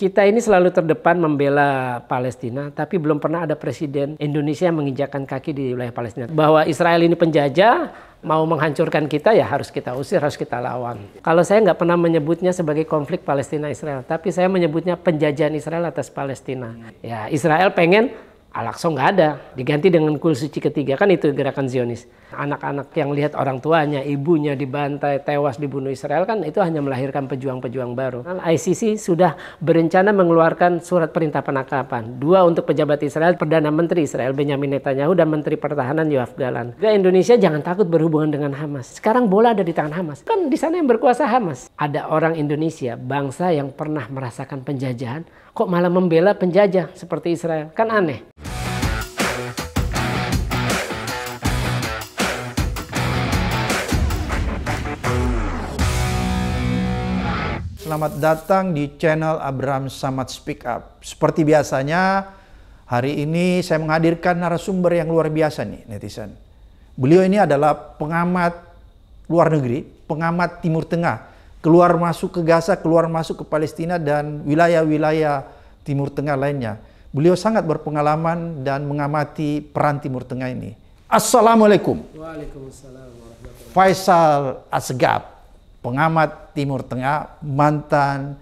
kita ini selalu terdepan membela Palestina, tapi belum pernah ada presiden Indonesia yang menginjakan kaki di wilayah Palestina. Bahwa Israel ini penjajah, mau menghancurkan kita ya harus kita usir, harus kita lawan. Kalau saya nggak pernah menyebutnya sebagai konflik Palestina-Israel, tapi saya menyebutnya penjajahan Israel atas Palestina. Ya Israel pengen Al-Aqsa nggak ada, diganti dengan kul suci ketiga kan itu gerakan Zionis. Anak-anak yang lihat orang tuanya, ibunya dibantai, tewas dibunuh Israel kan itu hanya melahirkan pejuang-pejuang baru. Kan ICC sudah berencana mengeluarkan surat perintah penangkapan, dua untuk pejabat Israel, perdana menteri Israel Benjamin Netanyahu dan menteri pertahanan Yoav Galan. Juga Indonesia jangan takut berhubungan dengan Hamas. Sekarang bola ada di tangan Hamas. Kan di sana yang berkuasa Hamas. Ada orang Indonesia, bangsa yang pernah merasakan penjajahan, kok malah membela penjajah seperti Israel. Kan aneh. Selamat datang di channel Abraham Samad Speak Up. Seperti biasanya, hari ini saya menghadirkan narasumber yang luar biasa nih netizen. Beliau ini adalah pengamat luar negeri, pengamat Timur Tengah, keluar masuk ke Gaza, keluar masuk ke Palestina dan wilayah-wilayah Timur Tengah lainnya. Beliau sangat berpengalaman dan mengamati peran Timur Tengah ini. Assalamualaikum. Waalaikumsalam. Faisal Asgab, pengamat Timur Tengah, mantan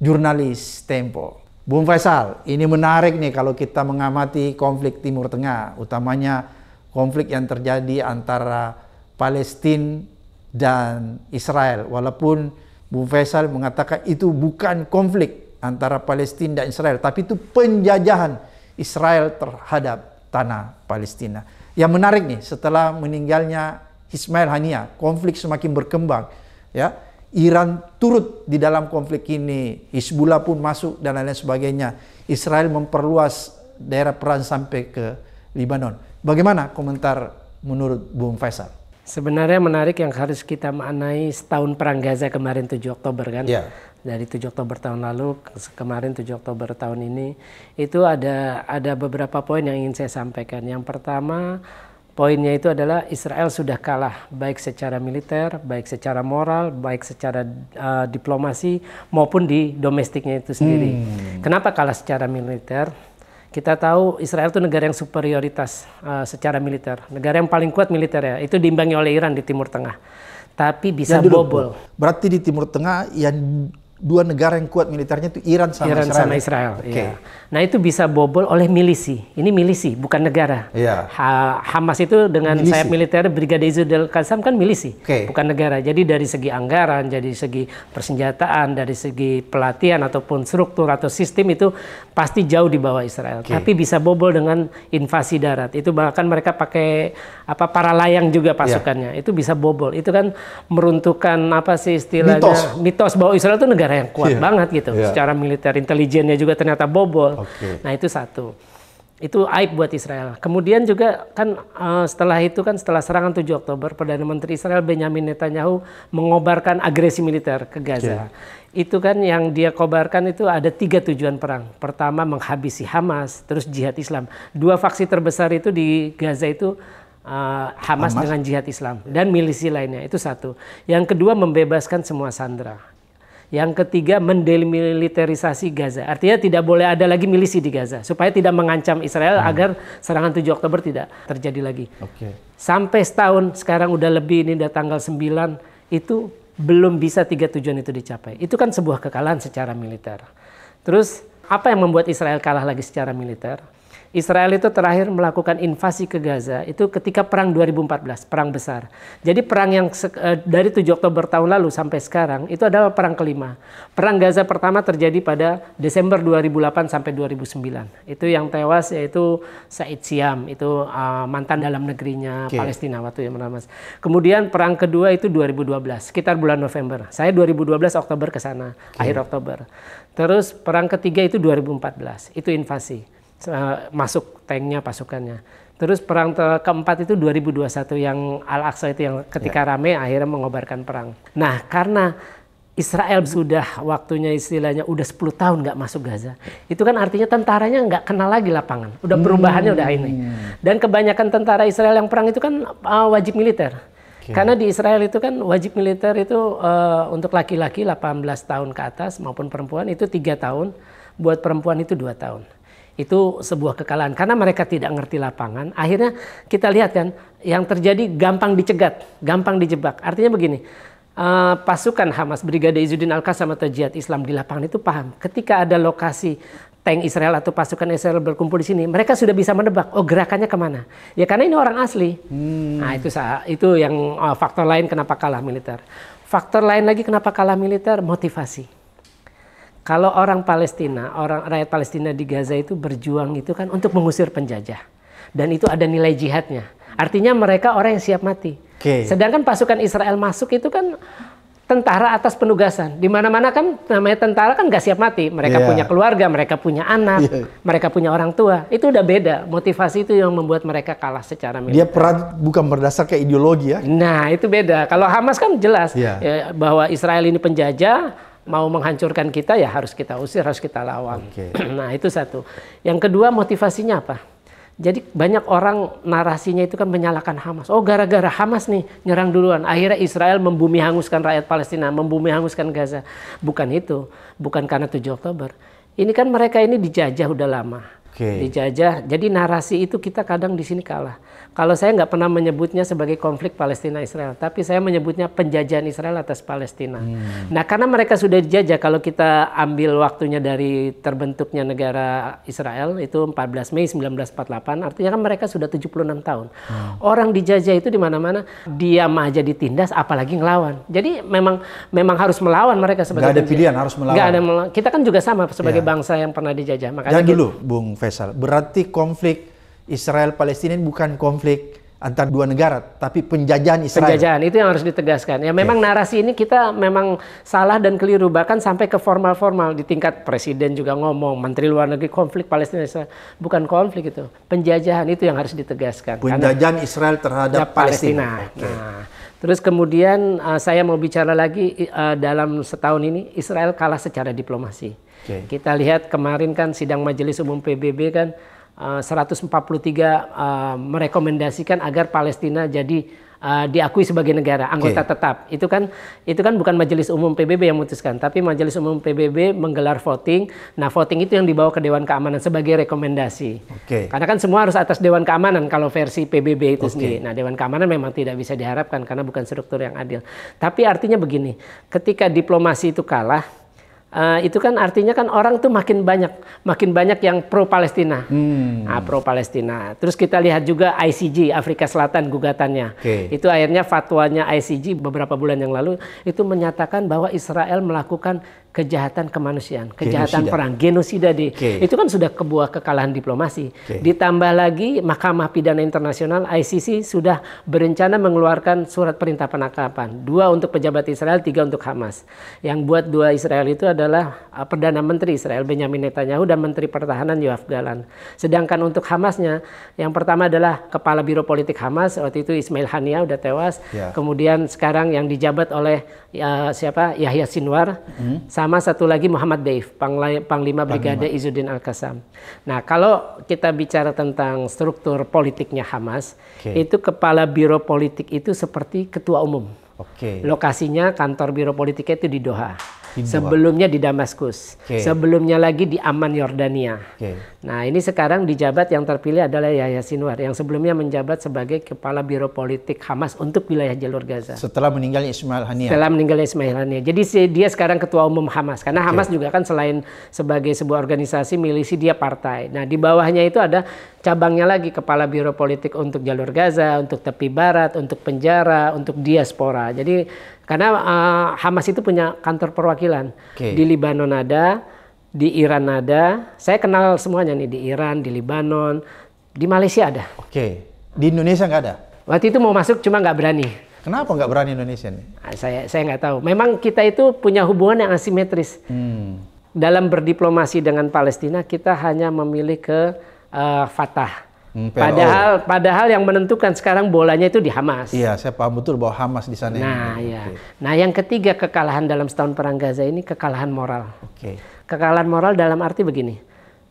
jurnalis Tempo. Bung Faisal, ini menarik nih kalau kita mengamati konflik Timur Tengah, utamanya konflik yang terjadi antara Palestina dan Israel. Walaupun Bung Faisal mengatakan itu bukan konflik antara Palestina dan Israel, tapi itu penjajahan Israel terhadap tanah Palestina. Yang menarik nih, setelah meninggalnya Ismail Hania, konflik semakin berkembang. Ya, Iran turut di dalam konflik ini, Hezbollah pun masuk dan lain-lain sebagainya. Israel memperluas daerah perang sampai ke Lebanon. Bagaimana komentar menurut Bung Faisal? Sebenarnya menarik yang harus kita maknai setahun perang Gaza kemarin 7 Oktober kan. Yeah. Dari 7 Oktober tahun lalu kemarin 7 Oktober tahun ini itu ada ada beberapa poin yang ingin saya sampaikan. Yang pertama poinnya itu adalah Israel sudah kalah baik secara militer, baik secara moral, baik secara uh, diplomasi maupun di domestiknya itu sendiri. Hmm. Kenapa kalah secara militer? Kita tahu Israel itu negara yang superioritas uh, secara militer, negara yang paling kuat militer ya. Itu diimbangi oleh Iran di Timur Tengah, tapi bisa bobol. Berarti di Timur Tengah yang dua negara yang kuat militernya itu Iran sama Iran Israel. sama ya? Israel. Okay. Iya. Nah itu bisa bobol oleh milisi. Ini milisi, bukan negara. Ya. Ha Hamas itu dengan milisi. sayap militer Brigade Izzudel Qassam kan milisi, okay. bukan negara. Jadi dari segi anggaran, jadi segi persenjataan, dari segi pelatihan ataupun struktur atau sistem itu pasti jauh di bawah Israel. Okay. Tapi bisa bobol dengan invasi darat. Itu bahkan mereka pakai apa para layang juga iya. pasukannya. Yeah. Itu bisa bobol. Itu kan meruntuhkan apa sih istilahnya mitos, mitos bahwa Israel itu negara negara yang kuat yeah. banget gitu. Yeah. Secara militer intelijennya juga ternyata bobol. Okay. Nah, itu satu. Itu aib buat Israel. Kemudian juga kan uh, setelah itu kan setelah serangan 7 Oktober Perdana Menteri Israel Benjamin Netanyahu mengobarkan agresi militer ke Gaza. Yeah. itu kan yang dia kobarkan itu ada tiga tujuan perang. Pertama menghabisi Hamas, terus jihad Islam. Dua faksi terbesar itu di Gaza itu uh, Hamas, Hamas dengan jihad Islam dan milisi lainnya itu satu. Yang kedua membebaskan semua sandera. Yang ketiga mendemilitarisasi Gaza. Artinya tidak boleh ada lagi milisi di Gaza supaya tidak mengancam Israel hmm. agar serangan 7 Oktober tidak terjadi lagi. Okay. Sampai setahun sekarang udah lebih ini udah tanggal 9 itu belum bisa tiga tujuan itu dicapai. Itu kan sebuah kekalahan secara militer. Terus apa yang membuat Israel kalah lagi secara militer? Israel itu terakhir melakukan invasi ke Gaza itu ketika perang 2014, perang besar. Jadi perang yang eh, dari 7 Oktober tahun lalu sampai sekarang itu adalah perang kelima. Perang Gaza pertama terjadi pada Desember 2008 sampai 2009. Itu yang tewas yaitu Said Siam, itu uh, mantan dalam negerinya okay. Palestina waktu yang bernama. Kemudian perang kedua itu 2012, sekitar bulan November. Saya 2012 Oktober ke sana, okay. akhir Oktober. Terus perang ketiga itu 2014, itu invasi masuk tanknya pasukannya. Terus perang ter keempat itu 2021 yang Al-Aqsa itu yang ketika ya. rame akhirnya mengobarkan perang. Nah, karena Israel sudah waktunya istilahnya udah 10 tahun nggak masuk Gaza. Itu kan artinya tentaranya nggak kenal lagi lapangan. Udah hmm. perubahannya hmm. udah ini. Dan kebanyakan tentara Israel yang perang itu kan uh, wajib militer. Okay. Karena di Israel itu kan wajib militer itu uh, untuk laki-laki 18 tahun ke atas maupun perempuan itu tiga tahun, buat perempuan itu dua tahun itu sebuah kekalahan karena mereka tidak ngerti lapangan. Akhirnya kita lihat kan yang terjadi gampang dicegat, gampang dijebak. Artinya begini, eh, pasukan Hamas Brigade Izzuddin Al-Qassam atau Jihad Islam di lapangan itu paham. Ketika ada lokasi tank Israel atau pasukan Israel berkumpul di sini, mereka sudah bisa menebak, oh gerakannya kemana? Ya karena ini orang asli. Hmm. Nah itu itu yang eh, faktor lain kenapa kalah militer. Faktor lain lagi kenapa kalah militer motivasi kalau orang Palestina, orang rakyat Palestina di Gaza itu berjuang itu kan untuk mengusir penjajah. Dan itu ada nilai jihadnya. Artinya mereka orang yang siap mati. Okay. Sedangkan pasukan Israel masuk itu kan tentara atas penugasan. Di mana-mana kan namanya tentara kan gak siap mati. Mereka yeah. punya keluarga, mereka punya anak, yeah. mereka punya orang tua. Itu udah beda. Motivasi itu yang membuat mereka kalah secara militer. Dia peran bukan berdasarkan ideologi ya. Nah, itu beda. Kalau Hamas kan jelas yeah. ya, bahwa Israel ini penjajah, mau menghancurkan kita ya harus kita usir, harus kita lawan. Okay. nah itu satu. Yang kedua motivasinya apa? Jadi banyak orang narasinya itu kan menyalahkan Hamas. Oh gara-gara Hamas nih nyerang duluan. Akhirnya Israel membumi hanguskan rakyat Palestina, membumi hanguskan Gaza. Bukan itu, bukan karena 7 Oktober. Ini kan mereka ini dijajah udah lama. Okay. Dijajah. Jadi narasi itu kita kadang di sini kalah. Kalau saya nggak pernah menyebutnya sebagai konflik Palestina-Israel, tapi saya menyebutnya penjajahan Israel atas Palestina. Hmm. Nah, karena mereka sudah dijajah, kalau kita ambil waktunya dari terbentuknya negara Israel itu 14 Mei 1948, artinya kan mereka sudah 76 tahun. Hmm. Orang dijajah itu di mana-mana, diam aja ditindas, apalagi ngelawan. Jadi memang memang harus melawan mereka sebagai. Gak ada penjajah. pilihan, harus melawan. Gak ada Kita kan juga sama sebagai yeah. bangsa yang pernah dijajah. Makanya Jangan dulu, Bung Faisal, berarti konflik Israel Palestina bukan konflik antar dua negara, tapi penjajahan Israel. Penjajahan itu yang harus ditegaskan. Ya memang narasi ini kita memang salah dan keliru bahkan sampai ke formal-formal di tingkat presiden juga ngomong, menteri luar negeri konflik Palestina Israel bukan konflik itu, penjajahan itu yang harus ditegaskan. Penjajahan Karena Israel terhadap Palestina. Palestina. Okay. Nah, terus kemudian uh, saya mau bicara lagi uh, dalam setahun ini Israel kalah secara diplomasi. Okay. Kita lihat kemarin kan sidang Majelis Umum PBB kan 143 eh, uh, eh, merekomendasikan agar Palestina jadi uh, diakui sebagai negara anggota okay. tetap. Itu kan itu kan bukan Majelis Umum PBB yang memutuskan, tapi Majelis Umum PBB menggelar voting. Nah, voting itu yang dibawa ke Dewan Keamanan sebagai rekomendasi. Okay. Karena kan semua harus atas Dewan Keamanan kalau versi PBB itu okay. sendiri. Nah, Dewan Keamanan memang tidak bisa diharapkan karena bukan struktur yang adil. Tapi artinya begini, ketika diplomasi itu kalah Uh, itu kan artinya kan orang tuh makin banyak, makin banyak yang pro Palestina, hmm. nah, pro Palestina. Terus kita lihat juga ICJ Afrika Selatan gugatannya, okay. itu akhirnya fatwanya ICJ beberapa bulan yang lalu itu menyatakan bahwa Israel melakukan kejahatan kemanusiaan, kejahatan genosida. perang, genosida di okay. itu kan sudah kebuah kekalahan diplomasi. Okay. Ditambah lagi Mahkamah Pidana Internasional ICC sudah berencana mengeluarkan surat perintah penangkapan, dua untuk pejabat Israel, tiga untuk Hamas. Yang buat dua Israel itu adalah uh, perdana menteri Israel Benjamin Netanyahu dan menteri pertahanan Yoav Galan. Sedangkan untuk Hamasnya, yang pertama adalah kepala biro politik Hamas waktu itu Ismail Hania sudah tewas, yeah. kemudian sekarang yang dijabat oleh uh, siapa Yahya Sinwar. Hmm sama satu lagi Muhammad Daif, Panglima Brigade Panglima. Al-Qassam. Nah, kalau kita bicara tentang struktur politiknya Hamas, okay. itu kepala biro politik itu seperti ketua umum. Okay. Lokasinya kantor biro politiknya itu di Doha. Sebelumnya di Damaskus. Okay. Sebelumnya lagi di Aman Yordania. Okay. Nah, ini sekarang dijabat yang terpilih adalah Yahya Sinwar yang sebelumnya menjabat sebagai kepala biro politik Hamas untuk wilayah Jalur Gaza. Setelah meninggal Ismail Haniyeh. Setelah meninggal Ismail Haniyeh. Jadi dia sekarang ketua umum Hamas karena okay. Hamas juga kan selain sebagai sebuah organisasi milisi dia partai. Nah, di bawahnya itu ada cabangnya lagi kepala biro politik untuk Jalur Gaza, untuk tepi barat, untuk penjara, untuk diaspora. Jadi karena uh, Hamas itu punya kantor perwakilan okay. di Lebanon ada, di Iran ada. Saya kenal semuanya nih di Iran, di Lebanon, di Malaysia ada. Oke, okay. di Indonesia nggak ada. Waktu itu mau masuk cuma nggak berani. Kenapa nggak berani Indonesia nih? Ah, saya saya nggak tahu. Memang kita itu punya hubungan yang asimetris. Hmm. Dalam berdiplomasi dengan Palestina kita hanya memilih ke uh, Fatah Hmm, padahal padahal yang menentukan sekarang bolanya itu di Hamas. Iya, saya paham betul bahwa Hamas di sana. Nah, ini. ya. Okay. Nah, yang ketiga kekalahan dalam setahun perang Gaza ini kekalahan moral. Oke. Okay. Kekalahan moral dalam arti begini.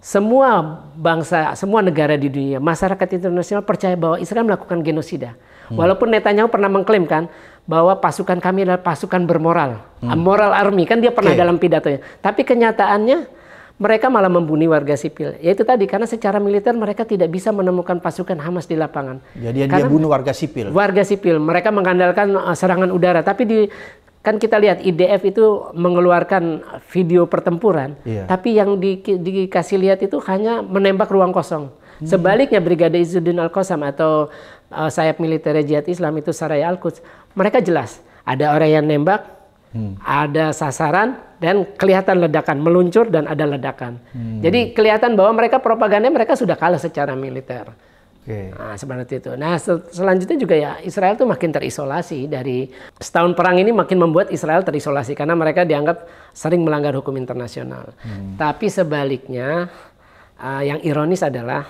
Semua bangsa, semua negara di dunia, masyarakat internasional percaya bahwa Israel melakukan genosida. Hmm. Walaupun Netanyahu pernah mengklaim kan bahwa pasukan kami adalah pasukan bermoral, hmm. moral army kan dia pernah okay. dalam pidatonya. Tapi kenyataannya mereka malah membunuh warga sipil. Yaitu tadi karena secara militer mereka tidak bisa menemukan pasukan Hamas di lapangan. Jadi karena dia bunuh warga sipil. Warga sipil. Mereka mengandalkan eh, serangan udara. Tapi di kan kita lihat IDF itu mengeluarkan video pertempuran, iya. tapi yang di, dikasih lihat itu hanya menembak ruang kosong. Hmm. Sebaliknya Brigade Izzuddin al qasam atau uh, sayap militer Jihad Islam itu Saraya Al-Quds, mereka jelas ada orang yang nembak, hmm. ada sasaran dan kelihatan ledakan meluncur dan ada ledakan. Hmm. Jadi kelihatan bahwa mereka propaganda mereka sudah kalah secara militer. Okay. Nah, seperti itu. Nah, sel selanjutnya juga ya Israel tuh makin terisolasi dari setahun perang ini makin membuat Israel terisolasi karena mereka dianggap sering melanggar hukum internasional. Hmm. Tapi sebaliknya uh, yang ironis adalah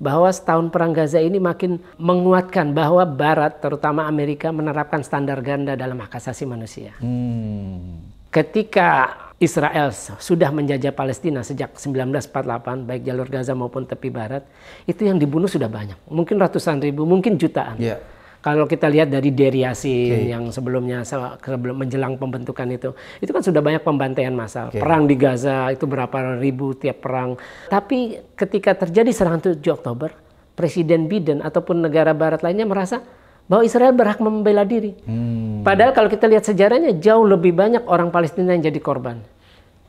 bahwa setahun perang Gaza ini makin menguatkan bahwa Barat, terutama Amerika, menerapkan standar ganda dalam hak asasi manusia. Hmm. Ketika Israel sudah menjajah Palestina sejak 1948, baik jalur Gaza maupun tepi Barat, itu yang dibunuh sudah banyak, mungkin ratusan ribu, mungkin jutaan. Yeah. Kalau kita lihat dari deriasin okay. yang sebelumnya sebelum menjelang pembentukan itu, itu kan sudah banyak pembantaian massal. Okay. Perang di Gaza itu berapa ribu tiap perang. Tapi ketika terjadi serangan 7 Oktober, Presiden Biden ataupun negara barat lainnya merasa bahwa Israel berhak membela diri. Hmm. Padahal kalau kita lihat sejarahnya jauh lebih banyak orang Palestina yang jadi korban.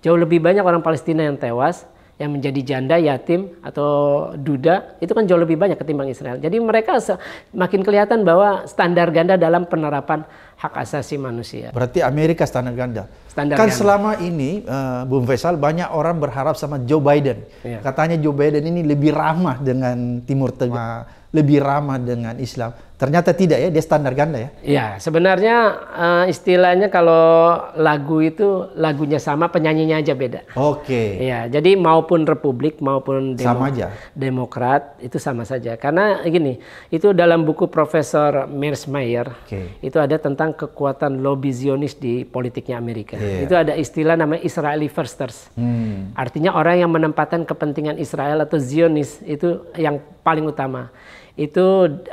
Jauh lebih banyak orang Palestina yang tewas yang menjadi janda, yatim atau duda itu kan jauh lebih banyak ketimbang Israel. Jadi mereka makin kelihatan bahwa standar ganda dalam penerapan hak asasi manusia. Berarti Amerika standar ganda. Standar kan ganda. selama ini uh, Bung Faisal banyak orang berharap sama Joe Biden. Iya. Katanya Joe Biden ini lebih ramah dengan Timur Tengah, lebih ramah dengan Islam Ternyata tidak ya, dia standar ganda ya? Iya, sebenarnya uh, istilahnya kalau lagu itu lagunya sama, penyanyinya aja beda. Oke. Okay. Iya, jadi maupun Republik maupun Demo sama aja. Demokrat itu sama saja. Karena gini, itu dalam buku Profesor Meyer, okay. itu ada tentang kekuatan lobby zionis di politiknya Amerika. Yeah. Itu ada istilah namanya Israeli firsters. Hmm. Artinya orang yang menempatkan kepentingan Israel atau Zionis itu yang paling utama itu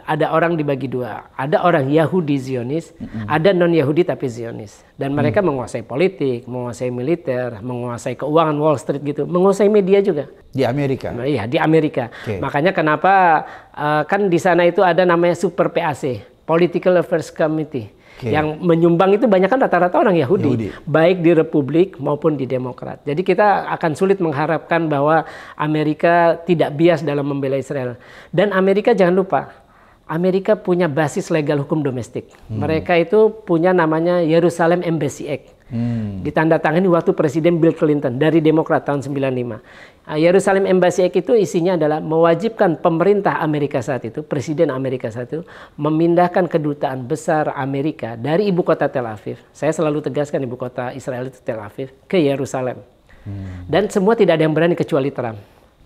ada orang dibagi dua. Ada orang Yahudi Zionis, mm-hmm. ada non Yahudi tapi Zionis. Dan mm. mereka mm. menguasai politik, menguasai militer, menguasai keuangan Wall Street gitu, menguasai media juga. Di Amerika. Nah, iya, di Amerika. Okay. Makanya kenapa uh, kan di sana itu ada namanya Super PAC, Political Affairs Committee. Okay. Yang menyumbang itu banyak kan rata-rata orang Yahudi, Yahudi, baik di Republik maupun di Demokrat. Jadi kita akan sulit mengharapkan bahwa Amerika tidak bias dalam membela Israel. Dan Amerika jangan lupa Amerika punya basis legal hukum domestik. Hmm. Mereka itu punya namanya Yerusalem Embassy Act. Hmm. Ditandatangani waktu Presiden Bill Clinton dari Demokrat tahun 95. Ah, Yerusalem Embassy Act itu isinya adalah mewajibkan pemerintah Amerika saat itu, Presiden Amerika saat itu, memindahkan kedutaan besar Amerika dari ibu kota Tel Aviv. Saya selalu tegaskan ibu kota Israel itu Tel Aviv ke Yerusalem. Hmm. Dan semua tidak ada yang berani kecuali Trump.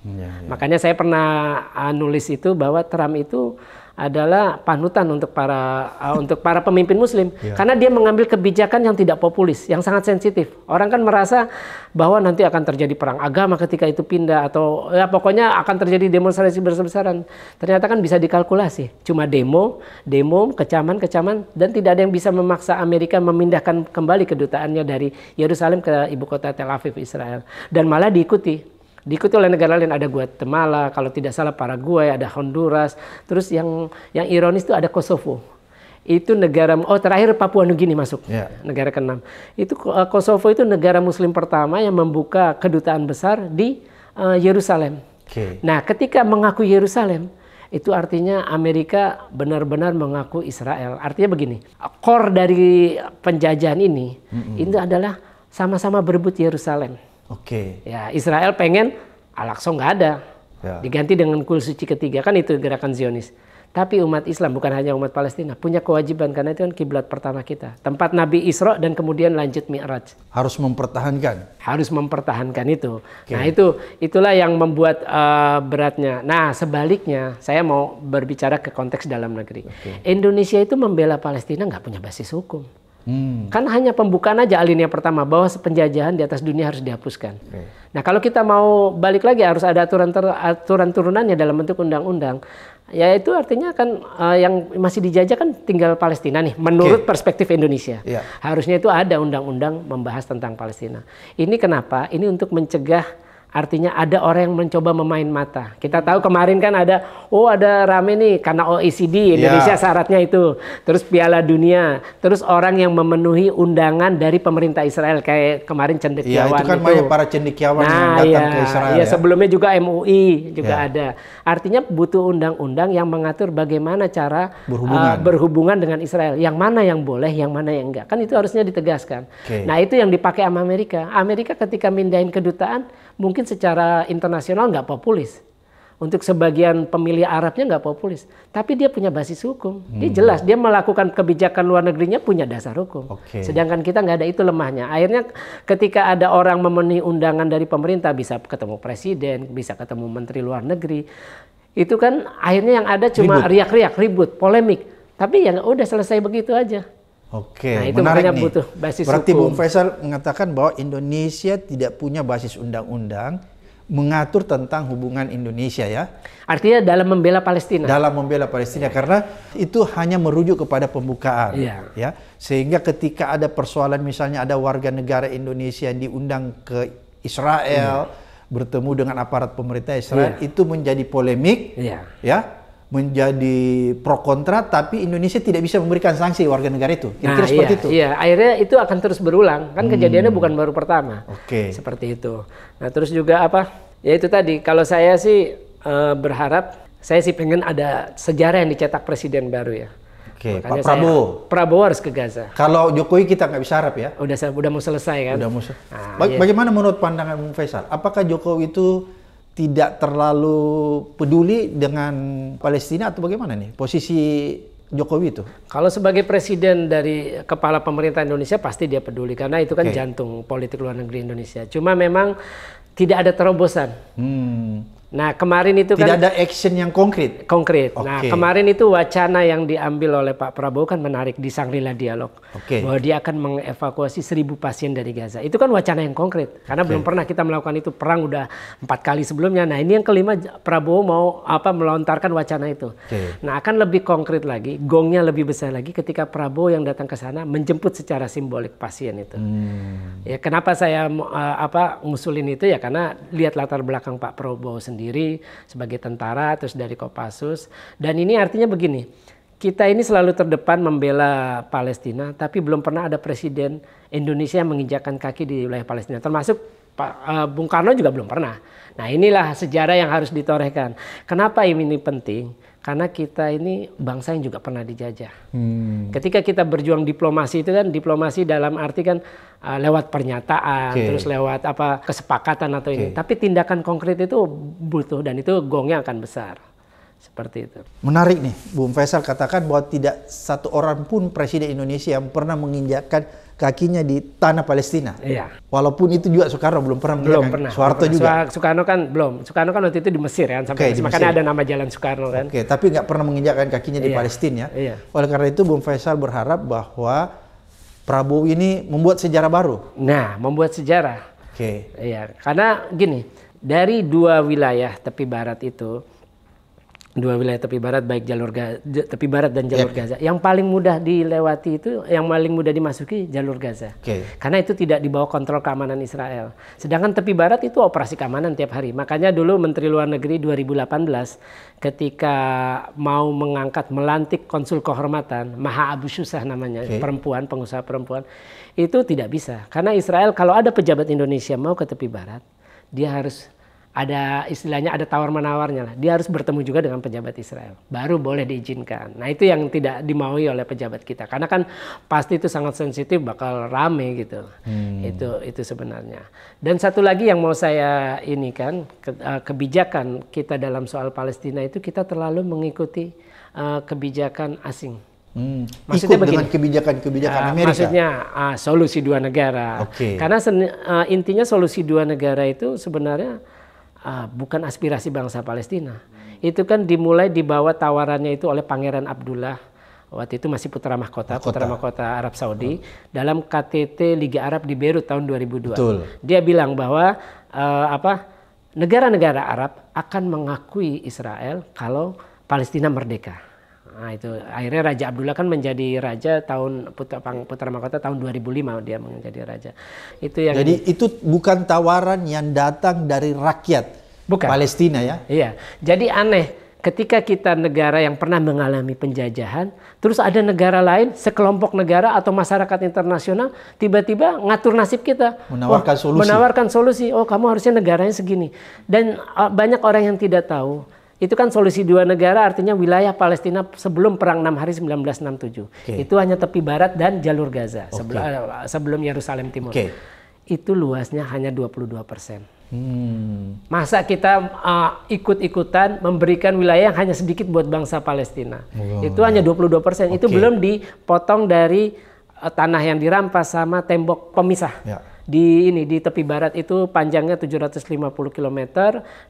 Ya, ya. Makanya saya pernah ah, nulis itu bahwa Trump itu adalah panutan untuk para uh, untuk para pemimpin muslim yeah. karena dia mengambil kebijakan yang tidak populis, yang sangat sensitif. Orang kan merasa bahwa nanti akan terjadi perang agama ketika itu pindah atau ya pokoknya akan terjadi demonstrasi besar-besaran. Ternyata kan bisa dikalkulasi. Cuma demo, demo, kecaman, kecaman dan tidak ada yang bisa memaksa Amerika memindahkan kembali kedutaannya dari Yerusalem ke ibu kota Tel Aviv Israel dan malah diikuti diikuti oleh negara lain ada Guatemala kalau tidak salah Paraguay ada Honduras terus yang yang ironis itu ada Kosovo itu negara oh terakhir Papua Nugini masuk yeah. negara keenam itu eh, Kosovo itu negara Muslim pertama yang membuka kedutaan besar di uh, Yerusalem. Okay. Nah ketika mengaku Yerusalem itu artinya Amerika benar-benar mengaku Israel. Artinya begini kor dari penjajahan ini mm -hmm. itu adalah sama-sama berebut Yerusalem. Oke. Okay. Ya Israel pengen Al-Aqsa nggak ada, ya. diganti dengan kul suci ketiga kan itu gerakan Zionis. Tapi umat Islam bukan hanya umat Palestina punya kewajiban karena itu kan kiblat pertama kita, tempat Nabi Isra dan kemudian lanjut Mi'raj. Harus mempertahankan. Harus mempertahankan itu. Okay. Nah, itu itulah yang membuat uh, beratnya. Nah, sebaliknya saya mau berbicara ke konteks dalam negeri. Okay. Indonesia itu membela Palestina nggak punya basis hukum. Hmm. Kan hanya pembukaan aja alinea pertama bahwa penjajahan di atas dunia harus dihapuskan. Hmm. Nah, kalau kita mau balik lagi harus ada aturan ter, aturan turunannya dalam bentuk undang-undang. Ya itu artinya kan uh, yang masih dijajah kan tinggal Palestina nih menurut okay. perspektif Indonesia. Yeah. Harusnya itu ada undang-undang membahas tentang Palestina. Ini kenapa? Ini untuk mencegah Artinya ada orang yang mencoba memain mata. Kita tahu kemarin kan ada, oh ada rame nih karena OECD ya. Indonesia yeah. syaratnya itu. Terus Piala Dunia, terus orang yang memenuhi undangan dari pemerintah Israel kayak kemarin cendekiawan yeah, itu. kan itu. para cendekiawan nah, yang datang yeah, ke Israel. Yeah, ya. sebelumnya juga MUI juga yeah. ada. Artinya butuh undang-undang yang mengatur bagaimana cara uh, berhubungan. Uh, berhubungan dengan Israel. Yang mana yang boleh, yang mana yang enggak. Kan itu harusnya ditegaskan. Okay. Nah itu yang dipakai sama Amerika. Amerika ketika mindahin kedutaan mungkin mungkin secara internasional nggak populis. Untuk sebagian pemilih Arabnya nggak populis, tapi dia punya basis hukum. Dia hmm. jelas dia melakukan kebijakan luar negerinya punya dasar hukum. Okay. Sedangkan kita nggak ada itu lemahnya. Akhirnya ketika ada orang memenuhi undangan dari pemerintah bisa ketemu presiden, bisa ketemu menteri luar negeri, itu kan akhirnya yang ada cuma riak-riak, ribut. ribut, polemik. Tapi ya udah selesai begitu aja. Oke, nah, itu menarik nih. butuh basis Berarti hukum. Bung Faisal mengatakan bahwa Indonesia tidak punya basis undang-undang mengatur tentang hubungan Indonesia ya. Artinya dalam membela Palestina. Dalam membela Palestina ya. karena itu hanya merujuk kepada pembukaan ya. ya. Sehingga ketika ada persoalan misalnya ada warga negara Indonesia yang diundang ke Israel ya. bertemu dengan aparat pemerintah Israel ya. itu menjadi polemik iya. ya. ya menjadi pro kontra tapi Indonesia tidak bisa memberikan sanksi warga negara itu. Kira-kira nah, seperti iya, itu. Iya, akhirnya itu akan terus berulang. Kan hmm. kejadiannya bukan baru pertama. Oke. Okay. Seperti itu. Nah, terus juga apa? Ya itu tadi kalau saya sih uh, berharap saya sih pengen ada sejarah yang dicetak presiden baru ya. Oke, okay, Pak Prabowo. Prabowo harus ke Gaza. Kalau Jokowi kita nggak bisa harap ya. Udah udah mau selesai kan. Udah mau. Nah, ba iya. Bagaimana menurut pandangan Bung Faisal? Apakah Jokowi itu tidak terlalu peduli dengan Palestina atau bagaimana nih posisi Jokowi itu? Kalau sebagai presiden dari kepala pemerintah Indonesia pasti dia peduli karena itu kan okay. jantung politik luar negeri Indonesia. Cuma memang tidak ada terobosan. Hmm. Nah, kemarin itu tidak kan tidak ada action yang konkret. Konkret. Okay. Nah, kemarin itu wacana yang diambil oleh Pak Prabowo kan menarik di Sangrila Dialog. Okay. Bahwa dia akan mengevakuasi seribu pasien dari Gaza. Itu kan wacana yang konkret. Karena okay. belum pernah kita melakukan itu. Perang udah empat kali sebelumnya. Nah, ini yang kelima Prabowo mau apa melontarkan wacana itu. Okay. Nah, akan lebih konkret lagi, gongnya lebih besar lagi ketika Prabowo yang datang ke sana menjemput secara simbolik pasien itu. Hmm. Ya, kenapa saya uh, apa ngusulin itu ya karena lihat latar belakang Pak Prabowo sendiri sendiri sebagai tentara terus dari Kopassus dan ini artinya begini kita ini selalu terdepan membela Palestina tapi belum pernah ada presiden Indonesia yang menginjakan kaki di wilayah Palestina termasuk Pak, eh, Bung Karno juga belum pernah. Nah inilah sejarah yang harus ditorehkan. Kenapa ini penting? Karena kita ini bangsa yang juga pernah dijajah. Hmm. Ketika kita berjuang diplomasi itu kan diplomasi dalam arti kan uh, lewat pernyataan, okay. terus lewat apa kesepakatan atau okay. ini. Tapi tindakan konkret itu butuh dan itu gongnya akan besar. Seperti itu. Menarik nih, Bung Faisal katakan bahwa tidak satu orang pun presiden Indonesia yang pernah menginjakkan kakinya di tanah Palestina. Iya. Walaupun itu juga Soekarno belum pernah belum kan? pernah. Soeharto juga. Soekarno kan belum. Soekarno kan waktu itu di Mesir kan sampai okay, di makanya ada nama jalan Soekarno kan. Oke, okay, tapi nggak pernah menginjakkan kakinya iya. di Palestina. Iya. Oleh karena itu Bung Faisal berharap bahwa Prabowo ini membuat sejarah baru. Nah, membuat sejarah. Oke. Okay. Iya, karena gini, dari dua wilayah tepi barat itu dua wilayah tepi barat baik jalur Gaza, tepi barat dan jalur yeah. Gaza. Yang paling mudah dilewati itu yang paling mudah dimasuki jalur Gaza. Okay. Karena itu tidak dibawa kontrol keamanan Israel. Sedangkan tepi barat itu operasi keamanan tiap hari. Makanya dulu Menteri Luar Negeri 2018 ketika mau mengangkat melantik konsul kehormatan Maha Abu Susah namanya, okay. perempuan, pengusaha perempuan, itu tidak bisa. Karena Israel kalau ada pejabat Indonesia mau ke tepi barat, dia harus ada istilahnya ada tawar menawarnya lah. Dia harus bertemu juga dengan pejabat Israel, baru boleh diizinkan. Nah itu yang tidak dimaui oleh pejabat kita, karena kan pasti itu sangat sensitif, bakal rame gitu. Hmm. Itu itu sebenarnya. Dan satu lagi yang mau saya ini kan ke, uh, kebijakan kita dalam soal Palestina itu kita terlalu mengikuti uh, kebijakan asing. Hmm. Maksudnya Ikut begini, dengan kebijakan-kebijakan uh, Amerika. Maksudnya uh, solusi dua negara. Okay. Karena uh, intinya solusi dua negara itu sebenarnya uh, bukan aspirasi bangsa Palestina. Itu kan dimulai dibawa tawarannya itu oleh Pangeran Abdullah waktu itu masih putra mahkota, mahkota. putra mahkota Arab Saudi hmm. dalam KTT Liga Arab di Beirut tahun 2002. Betul. Dia bilang bahwa uh, apa negara-negara Arab akan mengakui Israel kalau Palestina merdeka. Nah, itu akhirnya Raja Abdullah kan menjadi raja tahun putra putra mahkota tahun 2005 dia menjadi raja. Itu yang Jadi itu bukan tawaran yang datang dari rakyat bukan. Palestina ya. Iya. Jadi aneh ketika kita negara yang pernah mengalami penjajahan, terus ada negara lain, sekelompok negara atau masyarakat internasional tiba-tiba ngatur nasib kita, menawarkan oh, solusi. Menawarkan solusi. Oh, kamu harusnya negaranya segini. Dan ah, banyak orang yang tidak tahu itu kan solusi dua negara artinya wilayah Palestina sebelum perang 6 hari 1967. Okay. Itu hanya tepi barat dan jalur Gaza okay. sebelum eh, sebelum Yerusalem Timur. Okay. Itu luasnya hanya 22 persen. Hmm. Masa kita uh, ikut-ikutan memberikan wilayah yang hanya sedikit buat bangsa Palestina. Oh, itu hanya 22 persen. Okay. Itu belum dipotong dari uh, tanah yang dirampas sama tembok pemisah. Ya. Di ini di tepi barat itu panjangnya 750 km,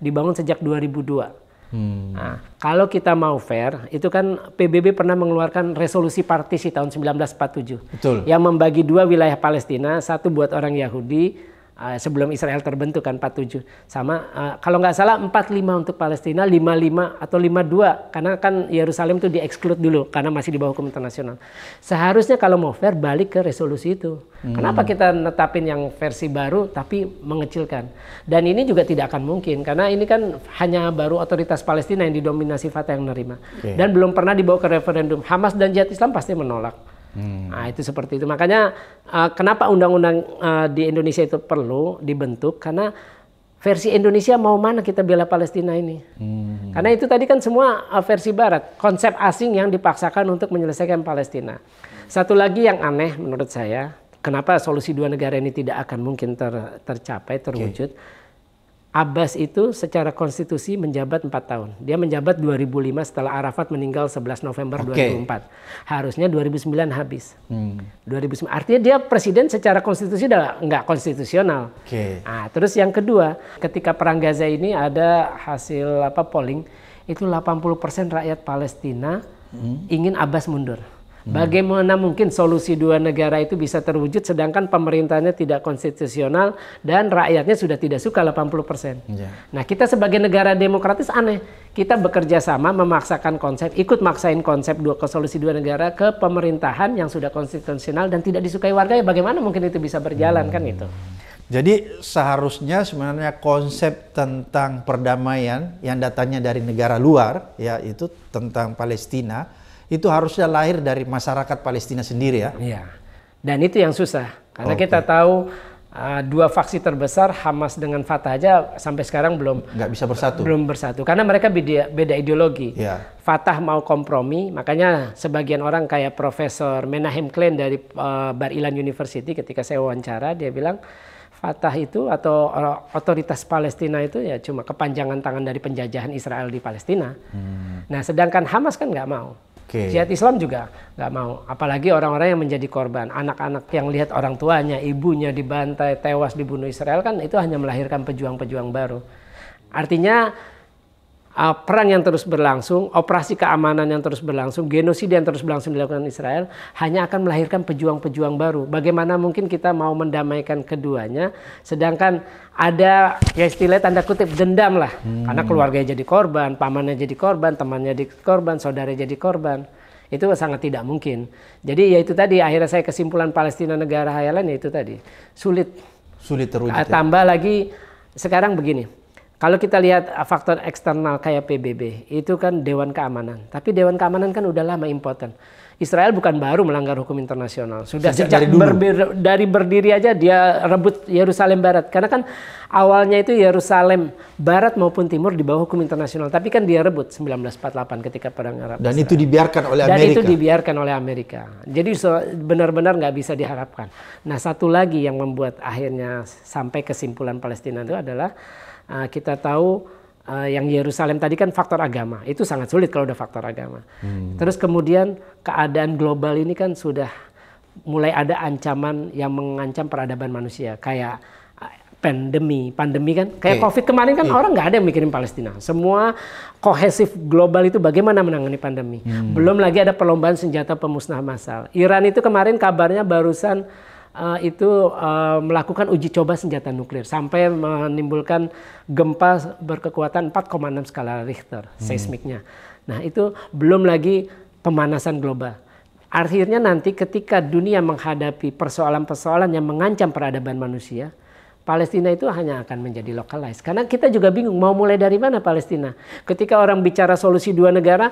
dibangun sejak 2002. Hmm. Nah, kalau kita mau fair, itu kan PBB pernah mengeluarkan resolusi partisi tahun 1947. Betul. Yang membagi dua wilayah Palestina, satu buat orang Yahudi, Ah, sebelum Israel terbentuk kan 47 sama uh, kalau nggak salah 45 untuk Palestina 55 atau 52 karena kan Yerusalem itu dieksklud dulu karena masih di bawah hukum internasional seharusnya kalau mau fair balik ke resolusi itu hmm. kenapa kita netapin yang versi baru tapi mengecilkan dan ini juga tidak akan mungkin karena ini kan hanya baru otoritas Palestina yang didominasi Fatah yang menerima okay. dan belum pernah dibawa ke referendum Hamas dan Jihad Islam pasti menolak Hmm. Nah, itu seperti itu. Makanya uh, kenapa undang-undang uh, di Indonesia itu perlu dibentuk karena versi Indonesia mau mana kita bela Palestina ini. Hmm. Karena itu tadi kan semua uh, versi barat, konsep asing yang dipaksakan untuk menyelesaikan Palestina. Satu lagi yang aneh menurut saya, kenapa solusi dua negara ini tidak akan mungkin ter, tercapai, terwujud. Okay Abbas itu secara konstitusi menjabat 4 tahun. Dia menjabat 2005 setelah Arafat meninggal 11 November okay. 2004. Harusnya 2009 habis. Hmm. 2009 artinya dia presiden secara konstitusi udah nggak konstitusional. Okay. Nah, terus yang kedua, ketika perang Gaza ini ada hasil apa polling itu 80% rakyat Palestina hmm. ingin Abbas mundur. Hmm. Bagaimana mungkin solusi dua negara itu bisa terwujud sedangkan pemerintahnya tidak konstitusional dan rakyatnya sudah tidak suka 80 persen. Yeah. Nah kita sebagai negara demokratis aneh. Kita bekerja sama memaksakan konsep, ikut maksain konsep dua ke solusi dua negara ke pemerintahan yang sudah konstitusional dan tidak disukai warga ya bagaimana mungkin itu bisa berjalan kan gitu? hmm. kan itu. Jadi seharusnya sebenarnya konsep tentang perdamaian yang datangnya dari negara luar yaitu tentang Palestina itu harusnya lahir dari masyarakat Palestina sendiri ya. Iya. Dan itu yang susah karena okay. kita tahu uh, dua faksi terbesar Hamas dengan Fatah aja sampai sekarang belum nggak bisa bersatu. Belum bersatu karena mereka beda, beda ideologi. Iya. Fatah mau kompromi, makanya sebagian orang kayak Profesor Menahem Klein dari uh, Bar Ilan University ketika saya wawancara dia bilang Fatah itu atau eh, otoritas Palestina itu ya cuma kepanjangan tangan dari penjajahan Israel di Palestina. Hmm. Nah, sedangkan Hamas kan nggak mau. Okay. Jihad Islam juga nggak mau, apalagi orang-orang yang menjadi korban, anak-anak yang lihat orang tuanya, ibunya dibantai, tewas dibunuh Israel kan itu hanya melahirkan pejuang-pejuang baru. Artinya uh, perang yang terus berlangsung, operasi keamanan yang terus berlangsung, genosida yang terus berlangsung dilakukan Israel hanya akan melahirkan pejuang-pejuang baru. Bagaimana mungkin kita mau mendamaikan keduanya, sedangkan ada ya istilah tanda kutip dendam lah, hmm. karena keluarganya jadi korban, pamannya jadi korban, temannya jadi korban, saudara jadi korban. Itu sangat tidak mungkin. Jadi ya itu tadi akhirnya saya kesimpulan Palestina negara hayalan ya itu tadi sulit. Sulit terwujud. Ah, ya. Tambah ya? lagi sekarang begini kalau kita lihat uh, faktor eksternal kayak PBB, itu kan Dewan Keamanan. Tapi Dewan Keamanan kan udah lama important. Israel bukan baru melanggar hukum internasional. Sudah sejak, sejak dari, dari berdiri aja dia rebut Yerusalem Barat. Karena kan awalnya itu Yerusalem Barat maupun Timur di bawah hukum internasional. Tapi kan dia rebut 1948 ketika Perang Arab. Dan Israel. itu dibiarkan oleh Amerika. Dan itu dibiarkan oleh Amerika. Jadi benar-benar nggak bisa diharapkan. Nah satu lagi yang membuat akhirnya sampai kesimpulan Palestina itu adalah Ah, kita tahu uh, yang Yerusalem tadi kan faktor agama. Itu sangat sulit kalau udah faktor agama. Hmm. Terus kemudian keadaan global ini kan sudah mulai ada ancaman yang mengancam peradaban manusia kayak ah, pandemi, pandemi kan kayak iya. COVID kemarin kan iya. orang nggak ada yang mikirin Palestina. Semua kohesif global itu bagaimana menangani pandemi. Hmm. Belum lagi ada perlombaan senjata pemusnah massal. Iran itu kemarin kabarnya barusan uh, itu uh, melakukan uji coba senjata nuklir sampai menimbulkan gempa berkekuatan 4,6 skala Richter hmm. seismiknya. Nah, itu belum lagi pemanasan global. Akhirnya nanti ketika dunia menghadapi persoalan-persoalan yang mengancam peradaban manusia, Palestina itu hanya akan menjadi localized. Karena kita juga bingung mau mulai dari mana Palestina. Ketika orang bicara solusi dua negara,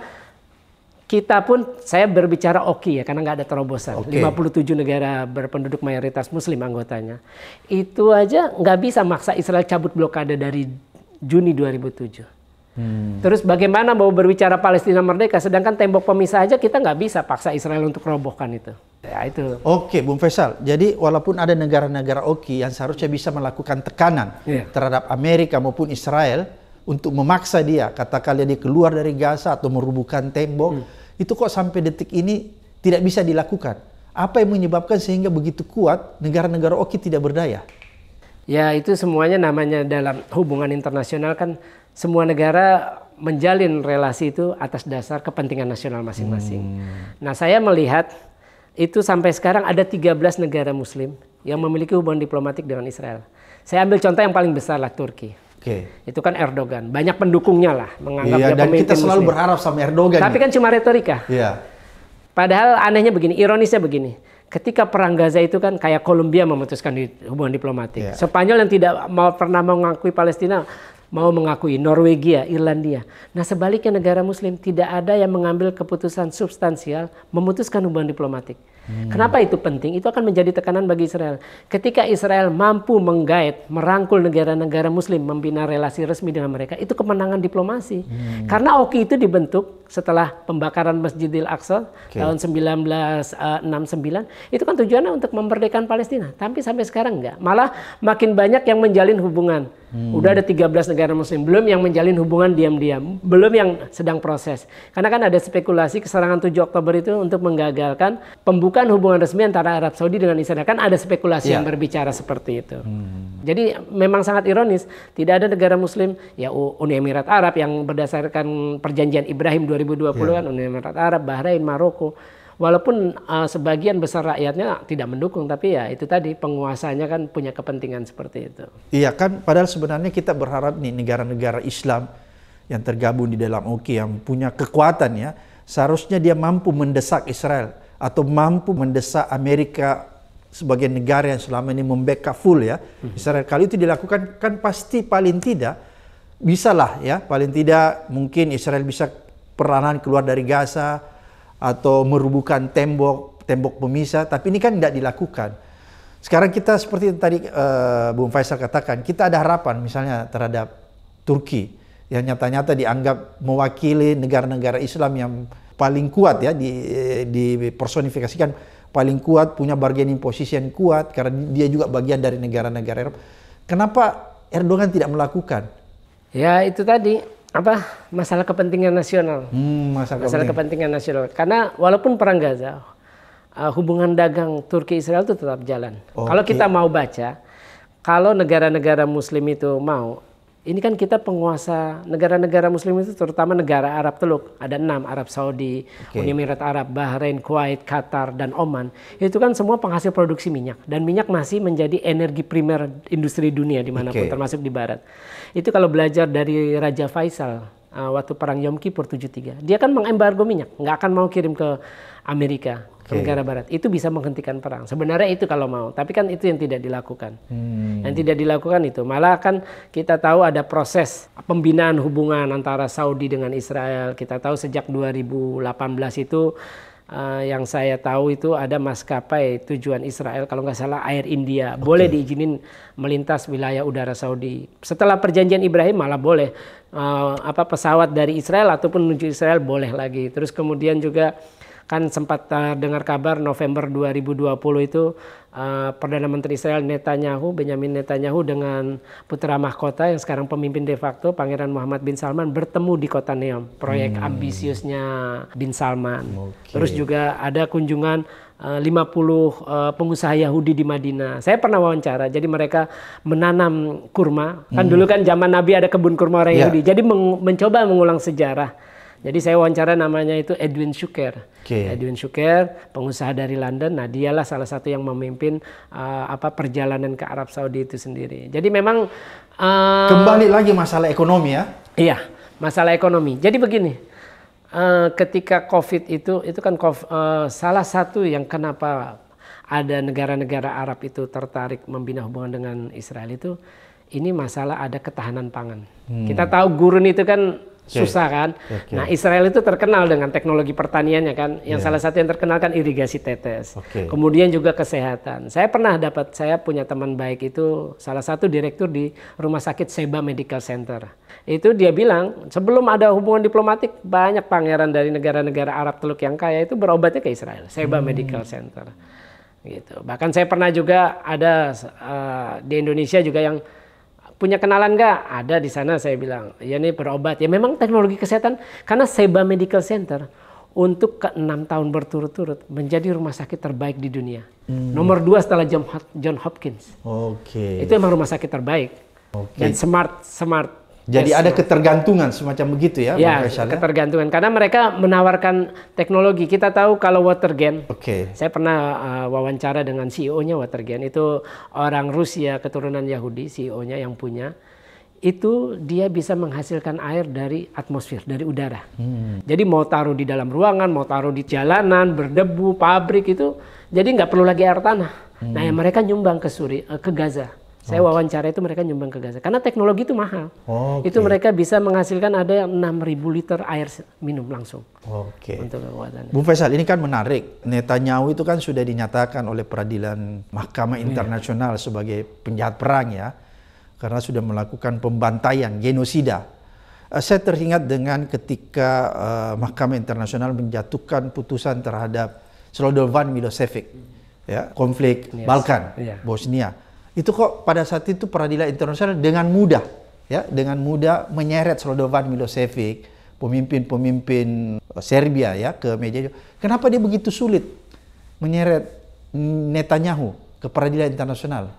kita pun saya berbicara OKI ya karena nggak ada terobosan. Okay. 57 negara berpenduduk mayoritas muslim anggotanya. Itu aja nggak bisa maksa Israel cabut blokade dari Juni 2007. Hmm. Terus bagaimana mau berbicara Palestina merdeka sedangkan tembok pemisah aja kita nggak bisa paksa Israel untuk robohkan itu. Ya itu. Oke, Bung Faisal. Jadi walaupun ada negara-negara OKI yang seharusnya bisa melakukan tekanan yeah. terhadap Amerika maupun Israel untuk memaksa dia katakanlah dia keluar dari Gaza atau merubuhkan tembok hmm itu kok sampai detik ini tidak bisa dilakukan? Apa yang menyebabkan sehingga begitu kuat negara-negara OKI tidak berdaya? Ya itu semuanya namanya dalam hubungan internasional kan semua negara menjalin relasi itu atas dasar kepentingan nasional masing-masing. Hmm. Nah saya melihat itu sampai sekarang ada 13 negara muslim yang memiliki hubungan diplomatik dengan Israel. Saya ambil contoh yang paling besar lah Turki. Okay. Itu kan Erdogan. Banyak pendukungnya lah menganggap iya, dia dan kita selalu Muslim. berharap sama Erdogan. Tapi kan cuma retorika. Iya. Padahal anehnya begini, ironisnya begini. Ketika perang Gaza itu kan kayak Kolombia memutuskan hubungan diplomatik. Yeah. Spanyol yang tidak mau pernah mengakui Palestina mau mengakui Norwegia, Irlandia. Nah sebaliknya negara muslim tidak ada yang mengambil keputusan substansial memutuskan hubungan diplomatik. Hmm. Kenapa itu penting? Itu akan menjadi tekanan bagi Israel. Ketika Israel mampu menggait, merangkul negara-negara muslim membina relasi resmi dengan mereka, itu kemenangan diplomasi. Hmm. Karena OKI itu dibentuk setelah pembakaran Masjidil Aqsa okay. tahun 1969, eh, itu kan tujuannya untuk memerdekakan Palestina. Tapi sampai sekarang enggak. Malah makin banyak yang menjalin hubungan. Hmm. Udah ada 13 negara negara muslim, belum yang menjalin hubungan diam-diam, belum yang sedang proses. Karena kan ada spekulasi keserangan 7 Oktober itu untuk menggagalkan pembukaan hubungan resmi antara Arab Saudi dengan Israel. Kan ada spekulasi yeah. yang berbicara seperti itu. Hmm. Jadi memang sangat ironis, tidak ada negara muslim ya Uni Emirat Arab yang berdasarkan perjanjian Ibrahim 2020 yeah. kan Uni Emirat Arab, Bahrain, Maroko walaupun uh, sebagian besar rakyatnya tidak mendukung tapi ya itu tadi penguasanya kan punya kepentingan seperti itu. Iya kan padahal sebenarnya kita berharap nih negara-negara Islam yang tergabung di dalam OKI yang punya kekuatan ya seharusnya dia mampu mendesak Israel atau mampu mendesak Amerika sebagai negara yang selama ini membackup full ya hmm. Israel kali itu dilakukan kan pasti paling tidak bisalah ya paling tidak mungkin Israel bisa peranan keluar dari Gaza atau merubuhkan tembok tembok pemisah, tapi ini kan tidak dilakukan. Sekarang kita seperti tadi uh, Bung Faisal katakan, kita ada harapan misalnya terhadap Turki yang nyata-nyata dianggap mewakili negara-negara Islam yang paling kuat ya di dipersonifikasikan paling kuat punya bargaining position kuat karena dia juga bagian dari negara-negara Eropa. Kenapa Erdogan tidak melakukan? Ya itu tadi apa masalah kepentingan nasional. Hmm, masalah, masalah kepentingan. nasional. Karena walaupun perang Gaza, uh, hubungan dagang Turki Israel itu tetap jalan. Okay. Kalau kita mau baca, kalau negara-negara Muslim itu mau, ini kan kita penguasa negara-negara Muslim itu terutama negara Arab Teluk ada enam Arab Saudi, okay. Uni Emirat Arab, Bahrain, Kuwait, Qatar dan Oman itu kan semua penghasil produksi minyak dan minyak masih menjadi energi primer industri dunia dimanapun okay. termasuk di Barat itu kalau belajar dari Raja Faisal uh, waktu perang Yom Kippur 73 dia kan mengembargo minyak nggak akan mau kirim ke Amerika okay. negara barat itu bisa menghentikan perang sebenarnya itu kalau mau tapi kan itu yang tidak dilakukan hmm. yang tidak dilakukan itu malah kan kita tahu ada proses pembinaan hubungan antara Saudi dengan Israel kita tahu sejak 2018 itu Uh, yang saya tahu itu ada maskapai tujuan Israel kalau nggak salah Air India okay. boleh diizinin melintas wilayah udara Saudi. Setelah perjanjian Ibrahim malah boleh uh, apa pesawat dari Israel ataupun menuju Israel boleh lagi. Terus kemudian juga kan sempat uh, dengar kabar November 2020 itu uh, Perdana Menteri Israel Netanyahu Benjamin Netanyahu dengan putra mahkota yang sekarang pemimpin de facto Pangeran Muhammad bin Salman bertemu di kota Neom proyek hmm. ambisiusnya bin Salman okay. terus juga ada kunjungan 50 eh, pengusaha Yahudi di Madinah. Saya pernah wawancara. Jadi mereka menanam kurma. Kan hmm. dulu kan zaman Nabi ada kebun kurma orang yeah. Yahudi. Jadi meng mencoba mengulang sejarah jadi saya wawancara namanya itu Edwin Shuker. Okay. Edwin Shuker, pengusaha dari London. Nah, dialah salah satu yang memimpin uh, apa perjalanan ke Arab Saudi itu sendiri. Jadi memang uh, kembali lagi masalah ekonomi ya. Iya, masalah ekonomi. Jadi begini, uh, ketika COVID itu itu kan COVID, uh, salah satu yang kenapa ada negara-negara Arab itu tertarik membina hubungan dengan Israel itu ini masalah ada ketahanan pangan. Hmm. Kita tahu gurun itu kan okay. susah kan. Okay. Nah Israel itu terkenal dengan teknologi pertaniannya kan, yang yeah. salah satu yang terkenal kan irigasi tetes. Okay. Kemudian juga kesehatan. Saya pernah dapat, saya punya teman baik itu salah satu direktur di rumah sakit Seba Medical Center. Itu dia bilang sebelum ada hubungan diplomatik banyak pangeran dari negara-negara Arab Teluk yang kaya itu berobatnya ke Israel, Seba hmm. Medical Center. Gitu. Bahkan saya pernah juga ada uh, di Indonesia juga yang punya kenalan nggak? Ada di sana saya bilang. Ya ini berobat. Ya memang teknologi kesehatan karena Seba Medical Center untuk ke enam tahun berturut-turut menjadi rumah sakit terbaik di dunia. Hmm. Nomor dua setelah John Hopkins. Oke. Okay. Itu emang rumah sakit terbaik. Okay. Dan smart smart jadi yes. ada ketergantungan semacam begitu ya, ya Bang ketergantungan. Karena mereka menawarkan teknologi. Kita tahu kalau Watergen. Okay. Saya pernah uh, wawancara dengan CEO-nya Watergen. Itu orang Rusia keturunan Yahudi, CEO-nya yang punya. Itu dia bisa menghasilkan air dari atmosfer, dari udara. Hmm. Jadi mau taruh di dalam ruangan, mau taruh di jalanan, berdebu, pabrik itu. Jadi nggak perlu lagi air tanah. Nah, hmm. Nah, mereka nyumbang ke Suri, eh, ke Gaza. Saya wawancara itu mereka nyumbang ke Gaza karena teknologi itu mahal. Okay. Itu mereka bisa menghasilkan ada yang 6000 liter air minum langsung. Oke. Okay. Bu Faisal ini kan menarik. Netanyahu itu kan sudah dinyatakan oleh peradilan Mahkamah iya. Internasional yeah. sebagai penjahat perang ya. Karena sudah melakukan pembantaian, genosida. Eh, saya teringat dengan ketika uh, Mahkamah Internasional menjatuhkan putusan terhadap Slodovan Milosevic, ya konflik yes. Balkan, yeah. Bosnia itu kok pada saat itu peradilan internasional dengan mudah ya dengan mudah menyeret Slobodan Milosevic pemimpin-pemimpin eh, Serbia ya ke meja kenapa dia begitu sulit menyeret Netanyahu ke peradilan internasional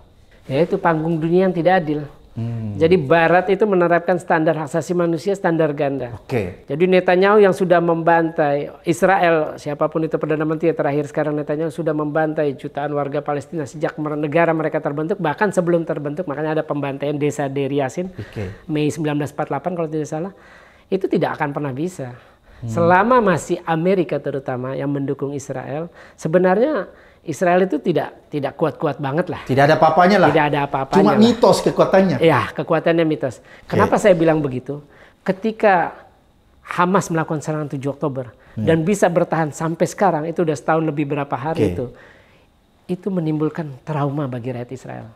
Ya, itu panggung dunia yang tidak adil Hmm. Jadi Barat itu menerapkan standar hak asasi manusia standar ganda. Oke. Okay. Jadi Netanyahu yang sudah membantai Israel, siapapun itu perdana menteri terakhir sekarang Netanyahu sudah membantai jutaan warga Palestina sejak negara mereka terbentuk, bahkan sebelum terbentuk. Makanya ada pembantaian desa Deir Yasin, okay. Mei 1948 kalau tidak salah. Itu tidak akan pernah bisa. Hmm. Selama masih Amerika terutama yang mendukung Israel, sebenarnya Israel itu tidak tidak kuat-kuat banget lah. Tidak ada papanya apa lah. Tidak ada apa-apanya. Cuma mitos kekuatannya. Iya, kekuatannya mitos. Kenapa okay. saya bilang begitu? Ketika Hamas melakukan serangan 7 Oktober hmm. dan bisa bertahan sampai sekarang itu udah setahun lebih berapa hari okay. itu. Itu menimbulkan trauma bagi rakyat Israel.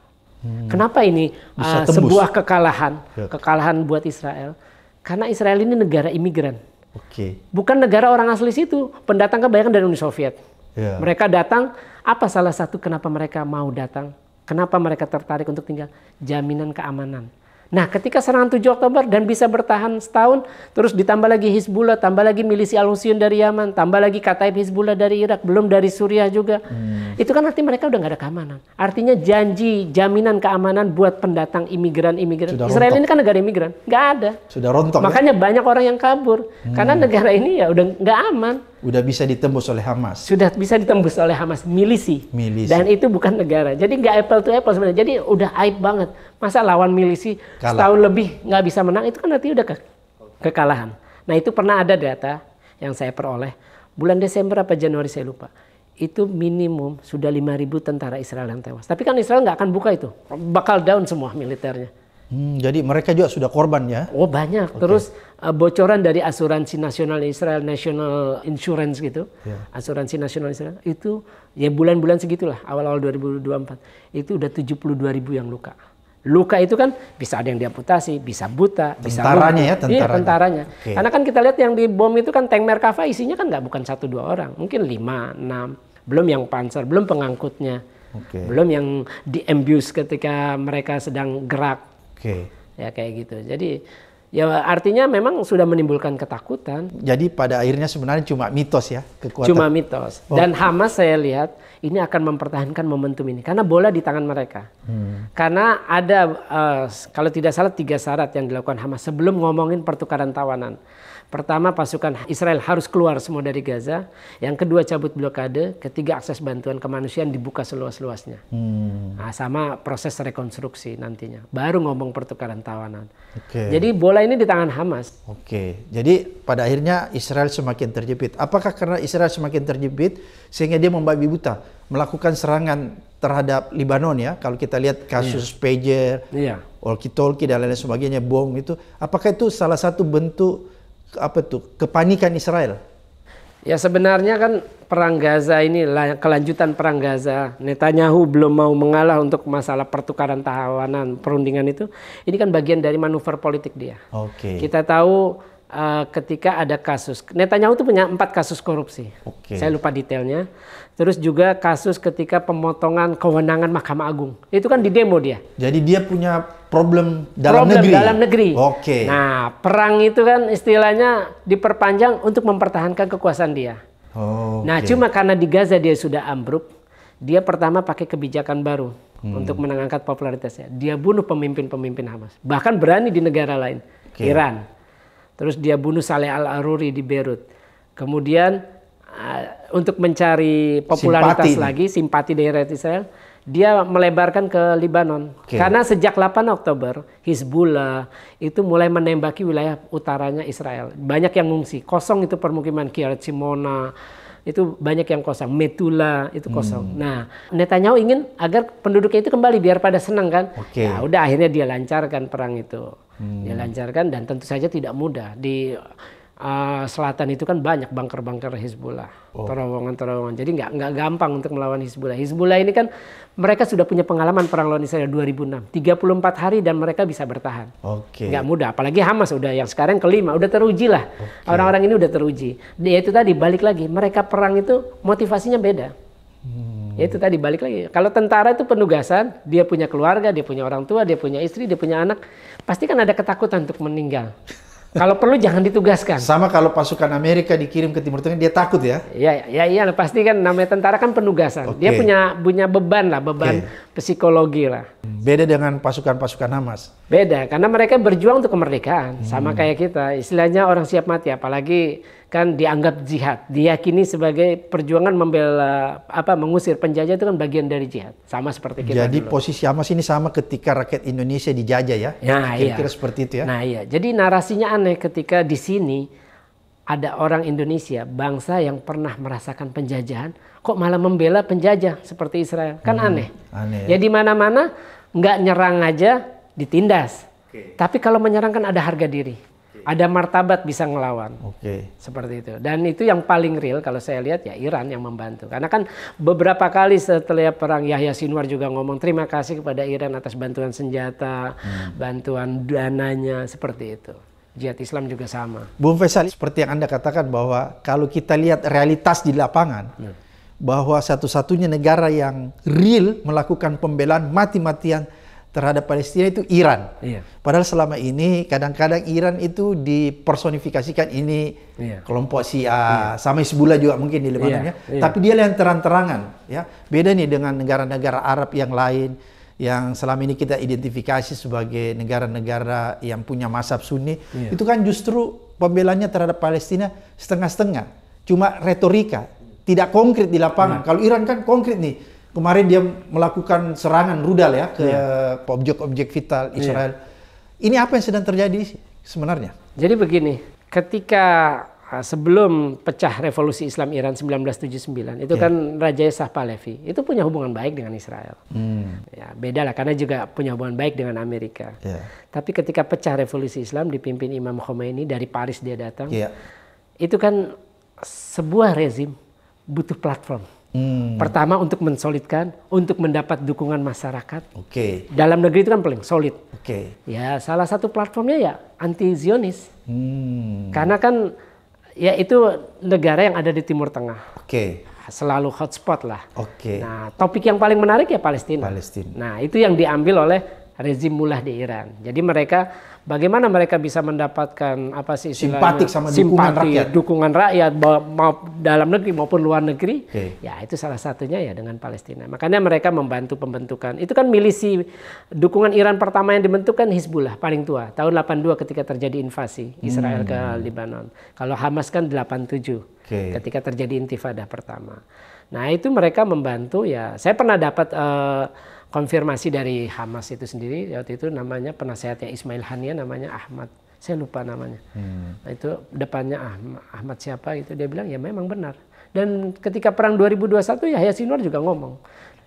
Hmm. Kenapa ini uh, sebuah kekalahan, iya. kekalahan buat Israel? Karena Israel ini negara imigran. Oke. Okay. Bukan negara orang asli situ, pendatang kebanyakan dari Uni Soviet. Yeah. Mereka datang apa salah satu kenapa mereka mau datang? Kenapa mereka tertarik untuk tinggal? Jaminan keamanan. Nah, ketika serangan 7 Oktober dan bisa bertahan setahun, terus ditambah lagi Hizbullah, tambah lagi milisi al dari Yaman, tambah lagi Kataib Hizbullah dari Irak, belum dari Suriah juga. Hmm. Itu kan arti mereka udah nggak ada keamanan. Artinya janji jaminan keamanan buat pendatang imigran-imigran. Israel rontok. ini kan negara imigran, nggak ada. Sudah rontok. Ya? Makanya ya? banyak orang yang kabur hmm. karena negara ini ya udah nggak aman. Udah bisa ditembus oleh Hamas. Sudah bisa ditembus oleh Hamas milisi. Milisi. Dan itu bukan negara. Jadi nggak apple to apple sebenarnya. Jadi udah aib banget. Masa lawan milisi Kalah. setahun lebih nggak bisa menang itu kan nanti udah ke kekalahan. Nah itu pernah ada data yang saya peroleh bulan Desember apa Januari saya lupa itu minimum sudah 5.000 tentara Israel yang tewas. Tapi kan Israel nggak akan buka itu, bakal down semua militernya. Hmm, jadi mereka juga sudah korban ya? Oh banyak. Okay. Terus uh, bocoran dari asuransi nasional Israel National Insurance gitu, yeah. asuransi nasional Israel itu ya bulan-bulan segitulah awal-awal 2024 itu udah 72 ribu yang luka. Luka itu kan bisa ada yang diamputasi, bisa buta, tentaranya bisa tentaranya ya tentaranya. Iya, tentaranya. Okay. Karena kan kita lihat yang di bom itu kan tank Merkava isinya kan nggak bukan satu dua orang, mungkin lima enam, belum yang panser, belum pengangkutnya, okay. belum yang diembus ketika mereka sedang gerak Oke. Okay. Ya kayak gitu. Jadi ya artinya memang sudah menimbulkan ketakutan. Jadi pada akhirnya sebenarnya cuma mitos ya kekuatan. Cuma mitos. Oh. Dan Hamas saya lihat ini akan mempertahankan momentum ini karena bola di tangan mereka. Hmm. Karena ada uh, kalau tidak salah tiga syarat yang dilakukan Hamas sebelum ngomongin pertukaran tawanan. Pertama pasukan Israel harus keluar semua dari Gaza. Yang kedua cabut blokade. Ketiga akses bantuan kemanusiaan dibuka seluas-luasnya. Hmm. Nah, sama proses rekonstruksi nantinya. Baru ngomong pertukaran tawanan. Okay. Jadi bola ini di tangan Hamas. Oke. Okay. Jadi pada akhirnya Israel semakin terjepit. Apakah karena Israel semakin terjepit sehingga dia membabi buta melakukan serangan terhadap Lebanon ya? Kalau kita lihat kasus yeah. Pager, yeah. walkie dan lain-lain sebagainya, bom itu. Apakah itu salah satu bentuk apa tuh kepanikan Israel. Ya sebenarnya kan perang Gaza ini kelanjutan perang Gaza. Netanyahu belum mau mengalah untuk masalah pertukaran tawanan perundingan itu. Ini kan bagian dari manuver politik dia. Oke. Okay. Kita tahu Eh, ketika ada kasus Netanyahu itu punya empat kasus korupsi. Okay. Saya lupa detailnya. Terus juga kasus ketika pemotongan kewenangan Mahkamah Agung. Itu kan di demo dia. Jadi dia punya problem dalam problem negeri. dalam negeri. Oke. Okay. Nah, perang itu kan istilahnya diperpanjang untuk mempertahankan kekuasaan dia. Oh, okay. Nah, cuma karena di Gaza dia sudah ambruk, dia pertama pakai kebijakan baru hmm. untuk menangkat popularitasnya. Dia bunuh pemimpin-pemimpin Hamas. Bahkan berani di negara lain. Okay. Iran, Terus dia bunuh Saleh Al-Aruri di Beirut. Kemudian uh, untuk mencari popularitas simpati lagi, simpati dari rakyat Israel, dia melebarkan ke Lebanon. Okay. Karena sejak 8 Oktober, Hizbullah itu mulai menembaki wilayah utaranya Israel. Banyak yang mengungsi. Kosong itu permukiman Kiryat Simona, itu banyak yang kosong. Metula itu kosong. Hmm. Nah, Netanyahu ingin agar penduduknya itu kembali biar pada senang kan. Okay. Nah, udah akhirnya dia lancarkan perang itu. Hmm. Dia lancarkan dan tentu saja tidak mudah. Di Eh, selatan itu kan banyak bunker-bunker Hizbullah, oh. terowongan-terowongan. Jadi nggak nggak gampang untuk melawan Hizbullah. Hizbullah ini kan mereka sudah punya pengalaman perang lawan Israel 2006, 34 hari dan mereka bisa bertahan. Oke. Okay. Nggak mudah, apalagi Hamas udah yang sekarang kelima, udah teruji lah. orang Orang-orang ini udah teruji. Dia itu tadi balik lagi, mereka perang itu motivasinya beda. Hmm. Ya itu tadi balik lagi. Kalau tentara itu penugasan, dia punya keluarga, dia punya orang tua, dia punya istri, dia punya anak, pasti kan ada ketakutan untuk meninggal. Kalau perlu jangan ditugaskan. Sama kalau pasukan Amerika dikirim ke Timur Tengah dia takut ya? Iya, iya, iya. Pasti kan namanya tentara kan penugasan. Okay. Dia punya punya beban lah, beban okay. psikologi lah. Beda dengan pasukan-pasukan Hamas. Beda, karena mereka berjuang untuk kemerdekaan, hmm. sama kayak kita. Istilahnya orang siap mati, apalagi kan dianggap jihad, diyakini sebagai perjuangan membela apa mengusir penjajah itu kan bagian dari jihad. Sama seperti kita. Jadi dulu. posisi Hamas ini sama ketika rakyat Indonesia dijajah ya. Nah, iya. Kira-kira iya. seperti itu ya. Nah, iya. Jadi narasinya aneh ketika di sini ada orang Indonesia, bangsa yang pernah merasakan penjajahan, kok malah membela penjajah seperti Israel. Kan hmm, aneh. aneh. Ya, ya di mana-mana nggak nyerang aja ditindas. Okay. Tapi kalau menyerang kan ada harga diri ada martabat bisa ngelawan. Oke. Okay. Seperti itu. Dan itu yang paling real kalau saya lihat ya Iran yang membantu. Karena kan beberapa kali setelah perang Yahya Sinwar juga ngomong terima kasih kepada Iran atas bantuan senjata, hmm. bantuan dananya seperti itu. Jihad Islam juga sama. Bung Faisal, seperti yang Anda katakan bahwa kalau kita lihat realitas di lapangan, hmm. bahwa satu-satunya negara yang real melakukan pembelaan mati-matian terhadap Palestina itu Iran. Iya. Padahal selama ini kadang-kadang Iran itu dipersonifikasikan ini iya. kelompok Syiah, iya. sama sebulan juga mungkin di Lebanon iya. ya. Iya. Tapi dia yang terang-terangan ya. Beda nih dengan negara-negara Arab yang lain yang selama ini kita identifikasi sebagai negara-negara yang punya masab Sunni, iya. itu kan justru pembelanya terhadap Palestina setengah-setengah. Cuma retorika, tidak konkret di lapangan. Iya. Kalau Iran kan konkret nih Kemarin dia melakukan serangan rudal ya ke objek iya. objek-objek vital iya. Israel. Yeah. Ini apa yang sedang terjadi sebenarnya? Jadi begini, ketika ah, sebelum pecah revolusi Islam Iran 1979 itu yeah. kan Raja Shah Pahlavi, itu punya hubungan baik dengan Israel hmm. ya beda lah karena juga punya hubungan baik dengan Amerika yeah. tapi ketika pecah revolusi Islam dipimpin Imam Khomeini dari Paris dia datang yeah. itu kan sebuah rezim butuh platform Hmm. Pertama untuk mensolidkan, untuk mendapat dukungan masyarakat. Oke. Okay. Dalam negeri itu kan paling solid. Oke. Okay. Ya salah satu platformnya ya anti Zionis. Hmm. Karena kan ya itu negara yang ada di Timur Tengah. Oke. Okay. Selalu hotspot lah. Oke. Okay. Nah topik yang paling menarik ya Palestina. Palestina. Nah itu yang diambil oleh rezim mullah di Iran. Jadi mereka bagaimana mereka bisa mendapatkan apa sih simpatik sama simpati, dukungan rakyat, dukungan rakyat mau dalam negeri maupun luar negeri. Okay. Ya, itu salah satunya ya dengan Palestina. Makanya mereka membantu pembentukan. Itu kan milisi dukungan Iran pertama yang dibentuk kan Hizbullah paling tua tahun 82 ketika terjadi invasi Israel hmm. ke Lebanon. Kalau Hamas kan 87 okay. ketika terjadi intifada pertama. Nah, itu mereka membantu ya. Saya pernah dapat uh, konfirmasi dari Hamas itu sendiri waktu itu namanya penasehatnya Ismail Hania namanya Ahmad saya lupa namanya hmm. nah, itu depannya Ahmad, Ahmad siapa itu dia bilang ya memang benar dan ketika perang 2021 Yahya Sinwar juga ngomong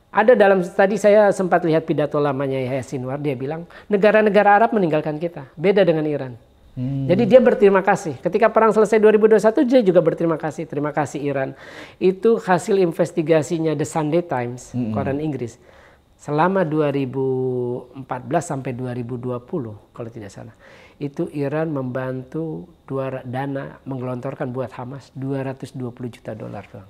ada dalam tadi saya sempat lihat pidato lamanya Yahya Sinwar dia bilang negara-negara Arab meninggalkan kita beda dengan Iran Hmm. Jadi dia berterima kasih. Ketika perang selesai 2021, dia juga berterima kasih. Terima kasih Iran. Itu hasil investigasinya The Sunday Times, hmm. koran Inggris selama 2014 sampai 2020 kalau tidak salah itu Iran membantu dua dana menggelontorkan buat Hamas 220 juta dolar doang.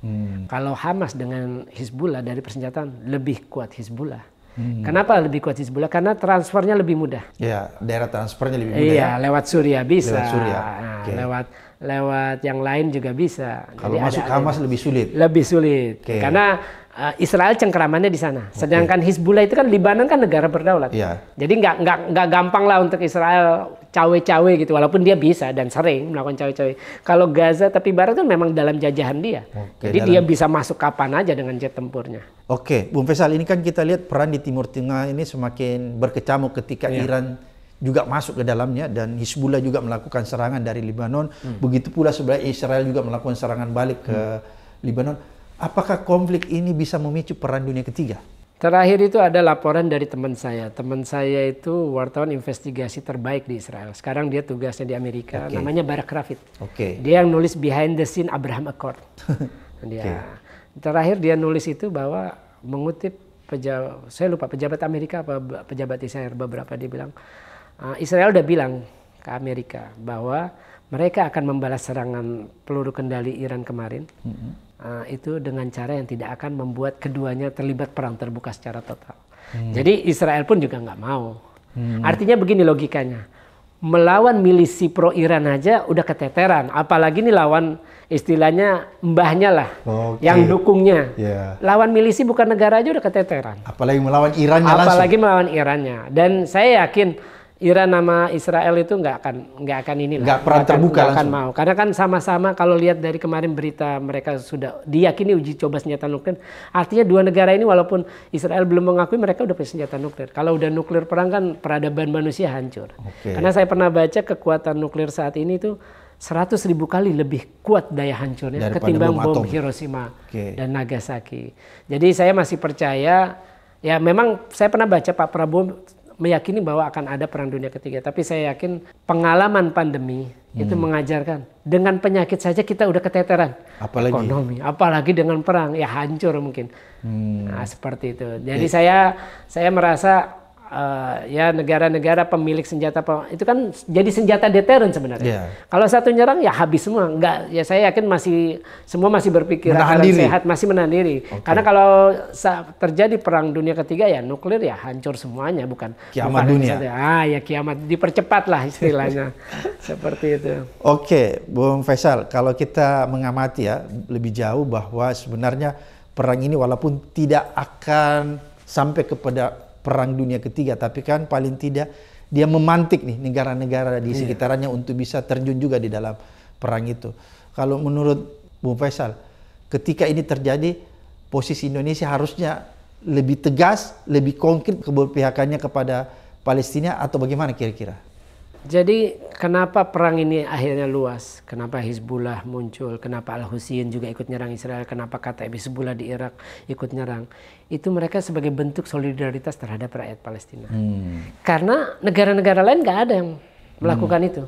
Hmm. Kalau Hamas dengan Hizbullah dari persenjataan lebih kuat Hizbullah. Hmm. Kenapa lebih kuat Hizbullah? Karena transfernya lebih mudah. Iya, daerah transfernya lebih mudah. Iya, ya? lewat Suriah bisa. Lewat Suriah. Ah, okay. Lewat lewat yang lain juga bisa. Kalau Jadi masuk ada, Hamas ada, lebih sulit. Lebih sulit. Okay. Karena Eh, Israel cengkeramannya di sana. Sedangkan Hizbullah itu kan Libanon kan negara berdaulat. Yeah. Jadi nggak nggak nggak gampang lah untuk Israel cawe-cawe gitu. Walaupun dia bisa dan sering melakukan cawe-cawe. Kalau Gaza tapi Barat kan memang dalam jajahan dia. Okay, Jadi dalam... dia bisa masuk kapan aja dengan jet tempurnya. Oke, okay. Bung Faisal ini kan kita lihat peran di Timur Tengah ini semakin berkecamuk ketika yeah. Iran juga masuk ke dalamnya dan Hizbullah juga melakukan serangan dari Lebanon. Hmm. Begitu pula sebenarnya Israel juga melakukan serangan balik ke hmm. Lebanon Apakah konflik ini bisa memicu peran dunia ketiga? Terakhir itu ada laporan dari teman saya. Teman saya itu wartawan investigasi terbaik di Israel. Sekarang dia tugasnya di Amerika. Okay. Namanya Barak Rafid. Okay. Dia yang nulis behind the scene Abraham Accord. dia. Okay. Terakhir dia nulis itu bahwa mengutip pejabat, saya lupa pejabat Amerika apa pejabat Israel beberapa dia bilang ah, Israel udah bilang ke Amerika bahwa mereka akan membalas serangan peluru kendali Iran kemarin. Mm -hmm Ah, itu dengan cara yang tidak akan membuat keduanya terlibat perang terbuka secara total. Hmm. Jadi Israel pun juga nggak mau. Hmm. Artinya begini logikanya, melawan milisi pro Iran aja udah keteteran, apalagi ini lawan istilahnya mbahnya lah, okay. yang dukungnya. Yeah. Lawan milisi bukan negara aja udah keteteran. Apalagi melawan Irannya. Apalagi langsung. melawan Irannya. Dan saya yakin Iran nama Israel itu nggak akan nggak akan ini lah nggak pernah terbuka akan, langsung. akan mau karena kan sama-sama kalau lihat dari kemarin berita mereka sudah diyakini uji coba senjata nuklir artinya dua negara ini walaupun Israel belum mengakui mereka udah punya senjata nuklir kalau udah nuklir perang kan peradaban manusia hancur okay. karena saya pernah baca kekuatan nuklir saat ini tuh 100 ribu kali lebih kuat daya hancurnya Daripada ketimbang bom, bom Hiroshima okay. dan Nagasaki. Jadi saya masih percaya ya memang saya pernah baca Pak Prabowo meyakini bahwa akan ada perang dunia ketiga. Tapi saya yakin pengalaman pandemi hmm. itu mengajarkan dengan penyakit saja kita udah keteteran apalagi? ekonomi, apalagi dengan perang ya hancur mungkin. Hmm. Nah, seperti itu. Jadi yes. Iya. saya saya merasa Eh, ya negara-negara pemilik senjata itu kan jadi senjata deteren sebenarnya. Yeah. Kalau satu nyerang ya habis semua. Enggak ya saya yakin masih semua masih berpikir akan sehat masih menahan diri. Okay. Karena kalau terjadi perang dunia ketiga ya nuklir ya hancur semuanya bukan kiamat bukan dunia. Ah ya kiamat dipercepat lah istilahnya. Seperti itu. Oke, okay, Bung Faisal, kalau kita mengamati ya lebih jauh bahwa sebenarnya perang ini walaupun tidak akan sampai kepada perang dunia ketiga, tapi kan paling tidak dia memantik nih negara-negara di iya. sekitarnya yeah. untuk bisa terjun juga di dalam perang itu. Kalau menurut Bu Faisal, ketika ini terjadi posisi Indonesia harusnya lebih tegas, lebih konkret keberpihakannya kepada Palestina atau bagaimana kira-kira? Jadi Kenapa perang ini akhirnya luas? Kenapa Hizbullah muncul? Kenapa Al-Husin juga ikut nyerang Israel? Kenapa kata Hizbullah di Irak ikut nyerang? Itu mereka sebagai bentuk solidaritas terhadap rakyat Palestina. Hmm. Karena negara-negara lain nggak ada yang melakukan hmm. itu.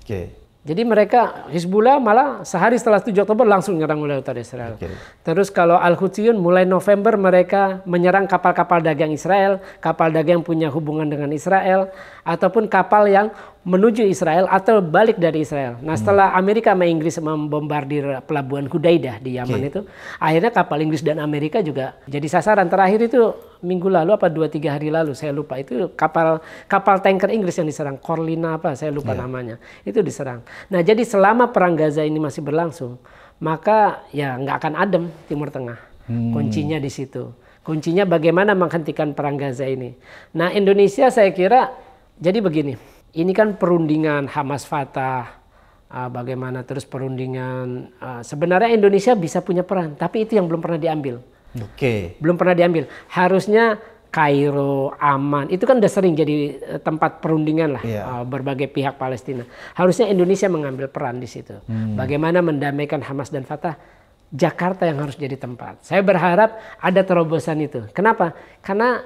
Okay. Jadi mereka Hizbullah malah sehari setelah 7 Oktober langsung menyerang wilayah utara Israel. Okay. Terus kalau al Hutiyun mulai November mereka menyerang kapal-kapal dagang Israel, kapal dagang yang punya hubungan dengan Israel, ataupun kapal yang menuju Israel atau balik dari Israel. Nah hmm. setelah Amerika sama Inggris membombardir pelabuhan Hudaidah di Yaman okay. itu, akhirnya kapal Inggris dan Amerika juga jadi sasaran. Terakhir itu minggu lalu apa dua tiga hari lalu saya lupa itu kapal kapal tanker Inggris yang diserang Corlina apa saya lupa yeah. namanya itu diserang. Nah jadi selama perang Gaza ini masih berlangsung maka ya nggak akan adem Timur Tengah hmm. kuncinya di situ kuncinya bagaimana menghentikan perang Gaza ini. Nah Indonesia saya kira jadi begini ini kan perundingan Hamas Fatah ah, bagaimana terus perundingan ah, sebenarnya Indonesia bisa punya peran tapi itu yang belum pernah diambil. Oke. Okay. Belum pernah diambil. Harusnya Kairo, Aman, itu kan udah sering jadi eh, tempat perundingan lah yeah. Iya. berbagai pihak Palestina. Harusnya Indonesia mengambil peran di situ. Hmm. Bagaimana mendamaikan Hamas dan Fatah? Jakarta yang harus jadi tempat. Saya berharap ada terobosan itu. Kenapa? Karena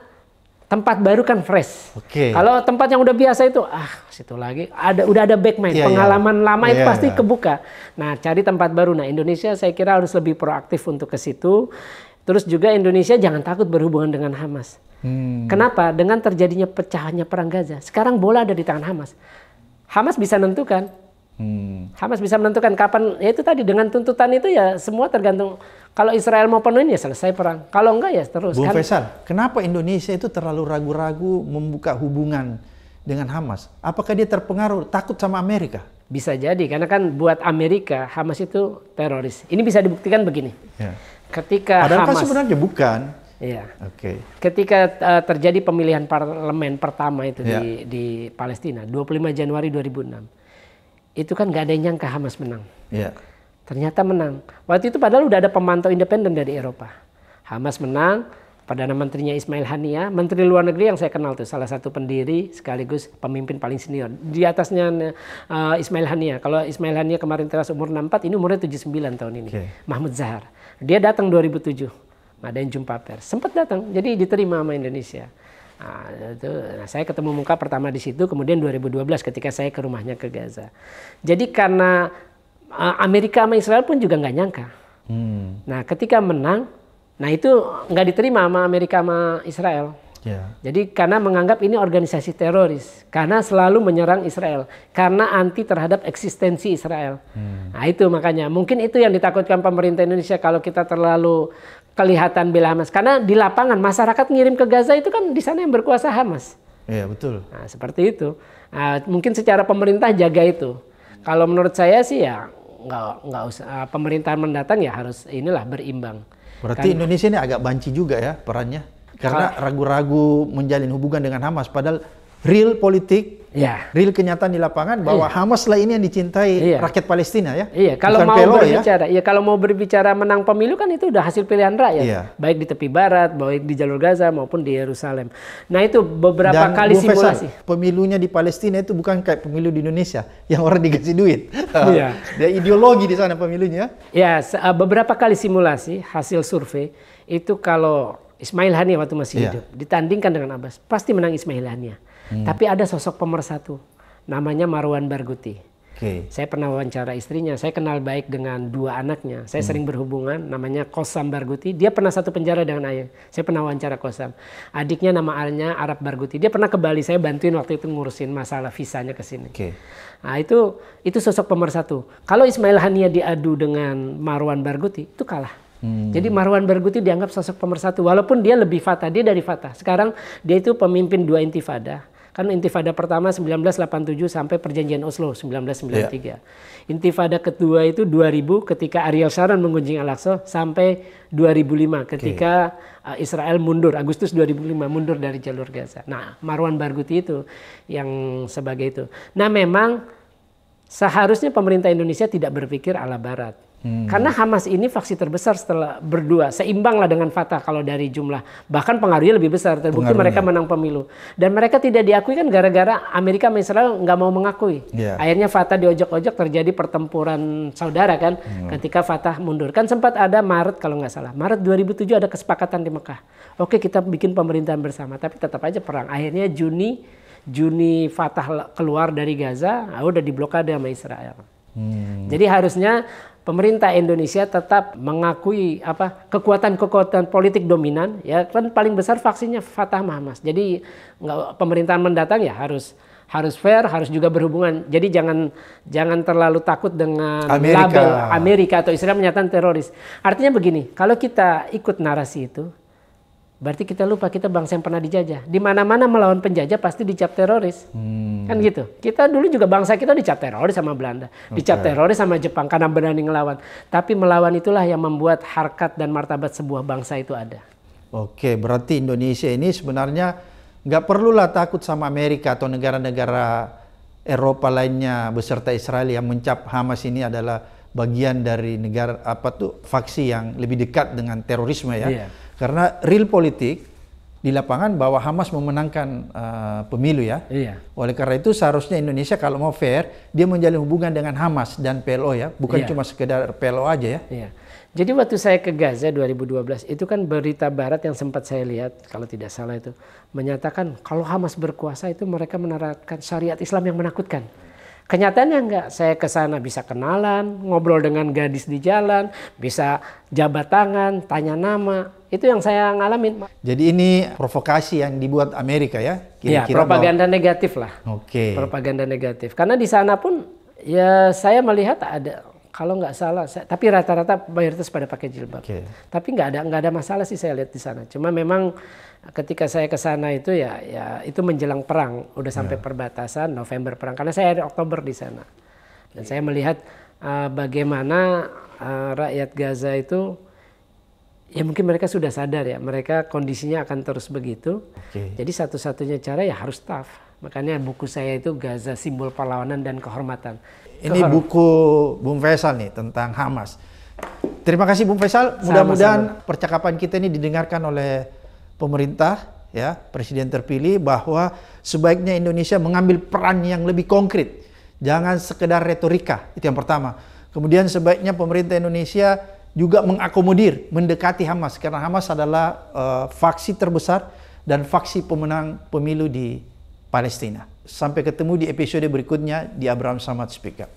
tempat baru kan fresh. Okay. Kalau tempat yang udah biasa itu ah situ lagi ada udah ada backman yeah, iya. pengalaman yeah. lama yeah, itu iya, pasti yeah. kebuka. Nah cari tempat baru. Nah Indonesia saya kira harus lebih proaktif untuk ke situ Terus juga Indonesia jangan takut berhubungan dengan Hamas. Hmm. Kenapa? Dengan terjadinya pecahannya perang Gaza, sekarang bola ada di tangan Hamas. Hamas bisa menentukan. Hmm. Hamas bisa menentukan kapan. Ya itu tadi dengan tuntutan itu ya semua tergantung. Kalau Israel mau penuhin ya selesai perang. Kalau enggak ya terus. Bung kan, Faisal, kenapa Indonesia itu terlalu ragu-ragu membuka hubungan dengan Hamas? Apakah dia terpengaruh takut sama Amerika? Bisa jadi karena kan buat Amerika Hamas itu teroris. Ini bisa dibuktikan begini. Yeah. Ketika Padahal kan Hamas, kan sebenarnya bukan. Iya. Oke. Okay. Ketika uh, terjadi pemilihan parlemen pertama itu yeah. di, iya. di Palestina 25 Januari 2006, itu kan gak ada yang nyangka Hamas menang. Iya. Yeah. Ternyata menang. Waktu itu padahal udah ada pemantau independen dari Eropa. Hamas menang, Perdana Menterinya Ismail Hania, Menteri Luar Negeri yang saya kenal tuh, salah satu pendiri sekaligus pemimpin paling senior. Di atasnya uh, Ismail Hania. Kalau Ismail Hania kemarin teras umur 64, ini umurnya 79 tahun ini. Okay. Mahmud Zahar. Dia datang 2007, ngadain jumpa pers. Sempat datang, jadi diterima sama Indonesia. Nah, itu, nah, saya ketemu muka pertama di situ, kemudian 2012 ketika saya ke rumahnya ke Gaza. Jadi karena uh, Amerika sama Israel pun juga nggak nyangka. Hmm. Nah ketika menang, Nah itu nggak diterima sama Amerika sama Israel. Yeah. Jadi karena menganggap ini organisasi teroris, karena selalu menyerang Israel, karena anti terhadap eksistensi Israel. Hmm. Nah itu makanya mungkin itu yang ditakutkan pemerintah Indonesia kalau kita terlalu kelihatan bela Hamas. Karena di lapangan masyarakat ngirim ke Gaza itu kan di sana yang berkuasa Hamas. Iya yeah, betul. Nah, seperti itu. Nah, mungkin secara pemerintah jaga itu. Kalau menurut saya sih ya nggak nggak usah pemerintahan mendatang ya harus inilah berimbang. Berarti kan, Indonesia ini agak banci juga ya perannya karena ragu-ragu menjalin hubungan dengan Hamas padahal real politik, ya. real kenyataan di lapangan bahwa iya. Hamas lah ini yang dicintai iya. rakyat Palestina ya. Iya, kalau Bukan mau pelo, ya. berbicara, ya. ya kalau mau berbicara menang pemilu kan itu udah hasil pilihan rakyat, iya. baik di tepi barat, baik di jalur Gaza maupun di Yerusalem. nah itu beberapa Dan kali simulasi. pemilunya di Palestina itu bukan kayak pemilu di Indonesia yang orang dikasih duit. Iya. Dia ideologi di sana pemilunya. Ya, iya, eh, beberapa kali simulasi hasil survei itu kalau Ismail Hania waktu masih iya. hidup ditandingkan dengan Abbas pasti menang Ismail Hania. Hmm. Tapi ada sosok pemersatu, namanya Marwan Barguti. Okay. Saya pernah wawancara istrinya, saya kenal baik dengan dua anaknya. Saya hmm. sering berhubungan, namanya Kosam Barguti. Dia pernah satu penjara dengan ayah. Saya pernah wawancara Kosam. Adiknya nama alnya Arab Barguti. Dia pernah ke Bali, saya bantuin waktu itu ngurusin masalah visanya ke sini. Okay. Nah, itu itu sosok pemersatu. Kalau Ismail Hania diadu dengan Marwan Barguti, itu kalah. Hmm. Jadi Marwan Barguti dianggap sosok pemersatu walaupun dia lebih Fatah, dia dari Fatah. Sekarang dia itu pemimpin dua intifada Kan intifada pertama 1987 sampai perjanjian Oslo 1993. Yeah. Iya. Intifada kedua itu 2000 ketika Ariel Sharon mengunjungi Al-Aqsa sampai 2005 ketika okay. Uh, Israel mundur Agustus 2005 mundur dari jalur Gaza. Nah, Marwan Barghouti itu yang sebagai itu. Nah, memang seharusnya pemerintah Indonesia tidak berpikir ala barat Hmm. Karena Hamas ini faksi terbesar setelah berdua, seimbanglah dengan Fatah kalau dari jumlah. Bahkan pengaruhnya lebih besar, terbukti mereka menang pemilu. Dan mereka tidak diakui kan gara-gara Amerika sama Israel nggak mau mengakui. Yeah. Akhirnya Fatah diojok-ojok terjadi pertempuran saudara kan, hmm. ketika Fatah mundur. Kan sempat ada Maret kalau nggak salah, Maret 2007 ada kesepakatan di Mekah. Oke kita bikin pemerintahan bersama, tapi tetap aja perang. Akhirnya Juni Juni Fatah keluar dari Gaza, ah, udah diblokade sama Israel. Hmm. Jadi harusnya pemerintah Indonesia tetap mengakui apa kekuatan-kekuatan politik dominan ya kan paling besar vaksinnya Fatah Mahmas. Jadi nggak pemerintahan mendatang ya harus harus fair, harus juga berhubungan. Jadi jangan jangan terlalu takut dengan Amerika. label Amerika atau Israel menyatakan teroris. Artinya begini, kalau kita ikut narasi itu, Berarti kita lupa kita bangsa yang pernah dijajah. Di mana-mana melawan penjajah pasti dicap teroris. Hmm. Kan gitu. Kita dulu juga bangsa kita dicap teroris sama Belanda, okay. dicap teroris sama Jepang karena berani ngelawan. Tapi melawan itulah yang membuat harkat dan martabat sebuah bangsa itu ada. Oke, berarti Indonesia ini sebenarnya nggak perlulah takut sama Amerika atau negara-negara Eropa lainnya beserta Israel yang mencap Hamas ini adalah bagian dari negara apa tuh faksi yang lebih dekat dengan terorisme ya. Yeah. Karena real politik di lapangan bahwa Hamas memenangkan uh, pemilu ya. Iya. Oleh karena itu seharusnya Indonesia kalau mau fair dia menjalin hubungan dengan Hamas dan PLO ya, bukan iya. cuma sekedar PLO aja ya. Iya. Jadi waktu saya ke Gaza 2012 itu kan berita barat yang sempat saya lihat kalau tidak salah itu menyatakan kalau Hamas berkuasa itu mereka menerapkan syariat Islam yang menakutkan. Kenyataannya enggak, saya ke sana bisa kenalan, ngobrol dengan gadis di jalan, bisa jabat tangan, tanya nama, itu yang saya ngalamin. Jadi ini provokasi yang dibuat Amerika ya? Iya, propaganda bahwa... negatif lah. Oke. Okay. Propaganda negatif. Karena di sana pun ya saya melihat ada kalau nggak salah, saya, tapi rata-rata mayoritas pada pakai jilbab. Okay. Tapi nggak ada nggak ada masalah sih saya lihat di sana. Cuma memang ketika saya ke sana itu ya ya itu menjelang perang, udah sampai yeah. perbatasan November perang. Karena saya ada Oktober di sana dan okay. saya melihat uh, bagaimana uh, rakyat Gaza itu ya mungkin mereka sudah sadar ya mereka kondisinya akan terus begitu okay. jadi satu-satunya cara ya harus tough makanya buku saya itu Gaza simbol perlawanan dan kehormatan ini Kehorm buku Bung Faisal nih tentang Hamas terima kasih Bung Faisal mudah-mudahan percakapan kita ini didengarkan oleh pemerintah ya presiden terpilih bahwa sebaiknya Indonesia mengambil peran yang lebih konkret jangan sekedar retorika itu yang pertama kemudian sebaiknya pemerintah Indonesia juga mengakomodir, mendekati Hamas karena Hamas adalah uh, faksi terbesar dan faksi pemenang pemilu di Palestina. Sampai ketemu di episode berikutnya di Abraham Samad Speak Up.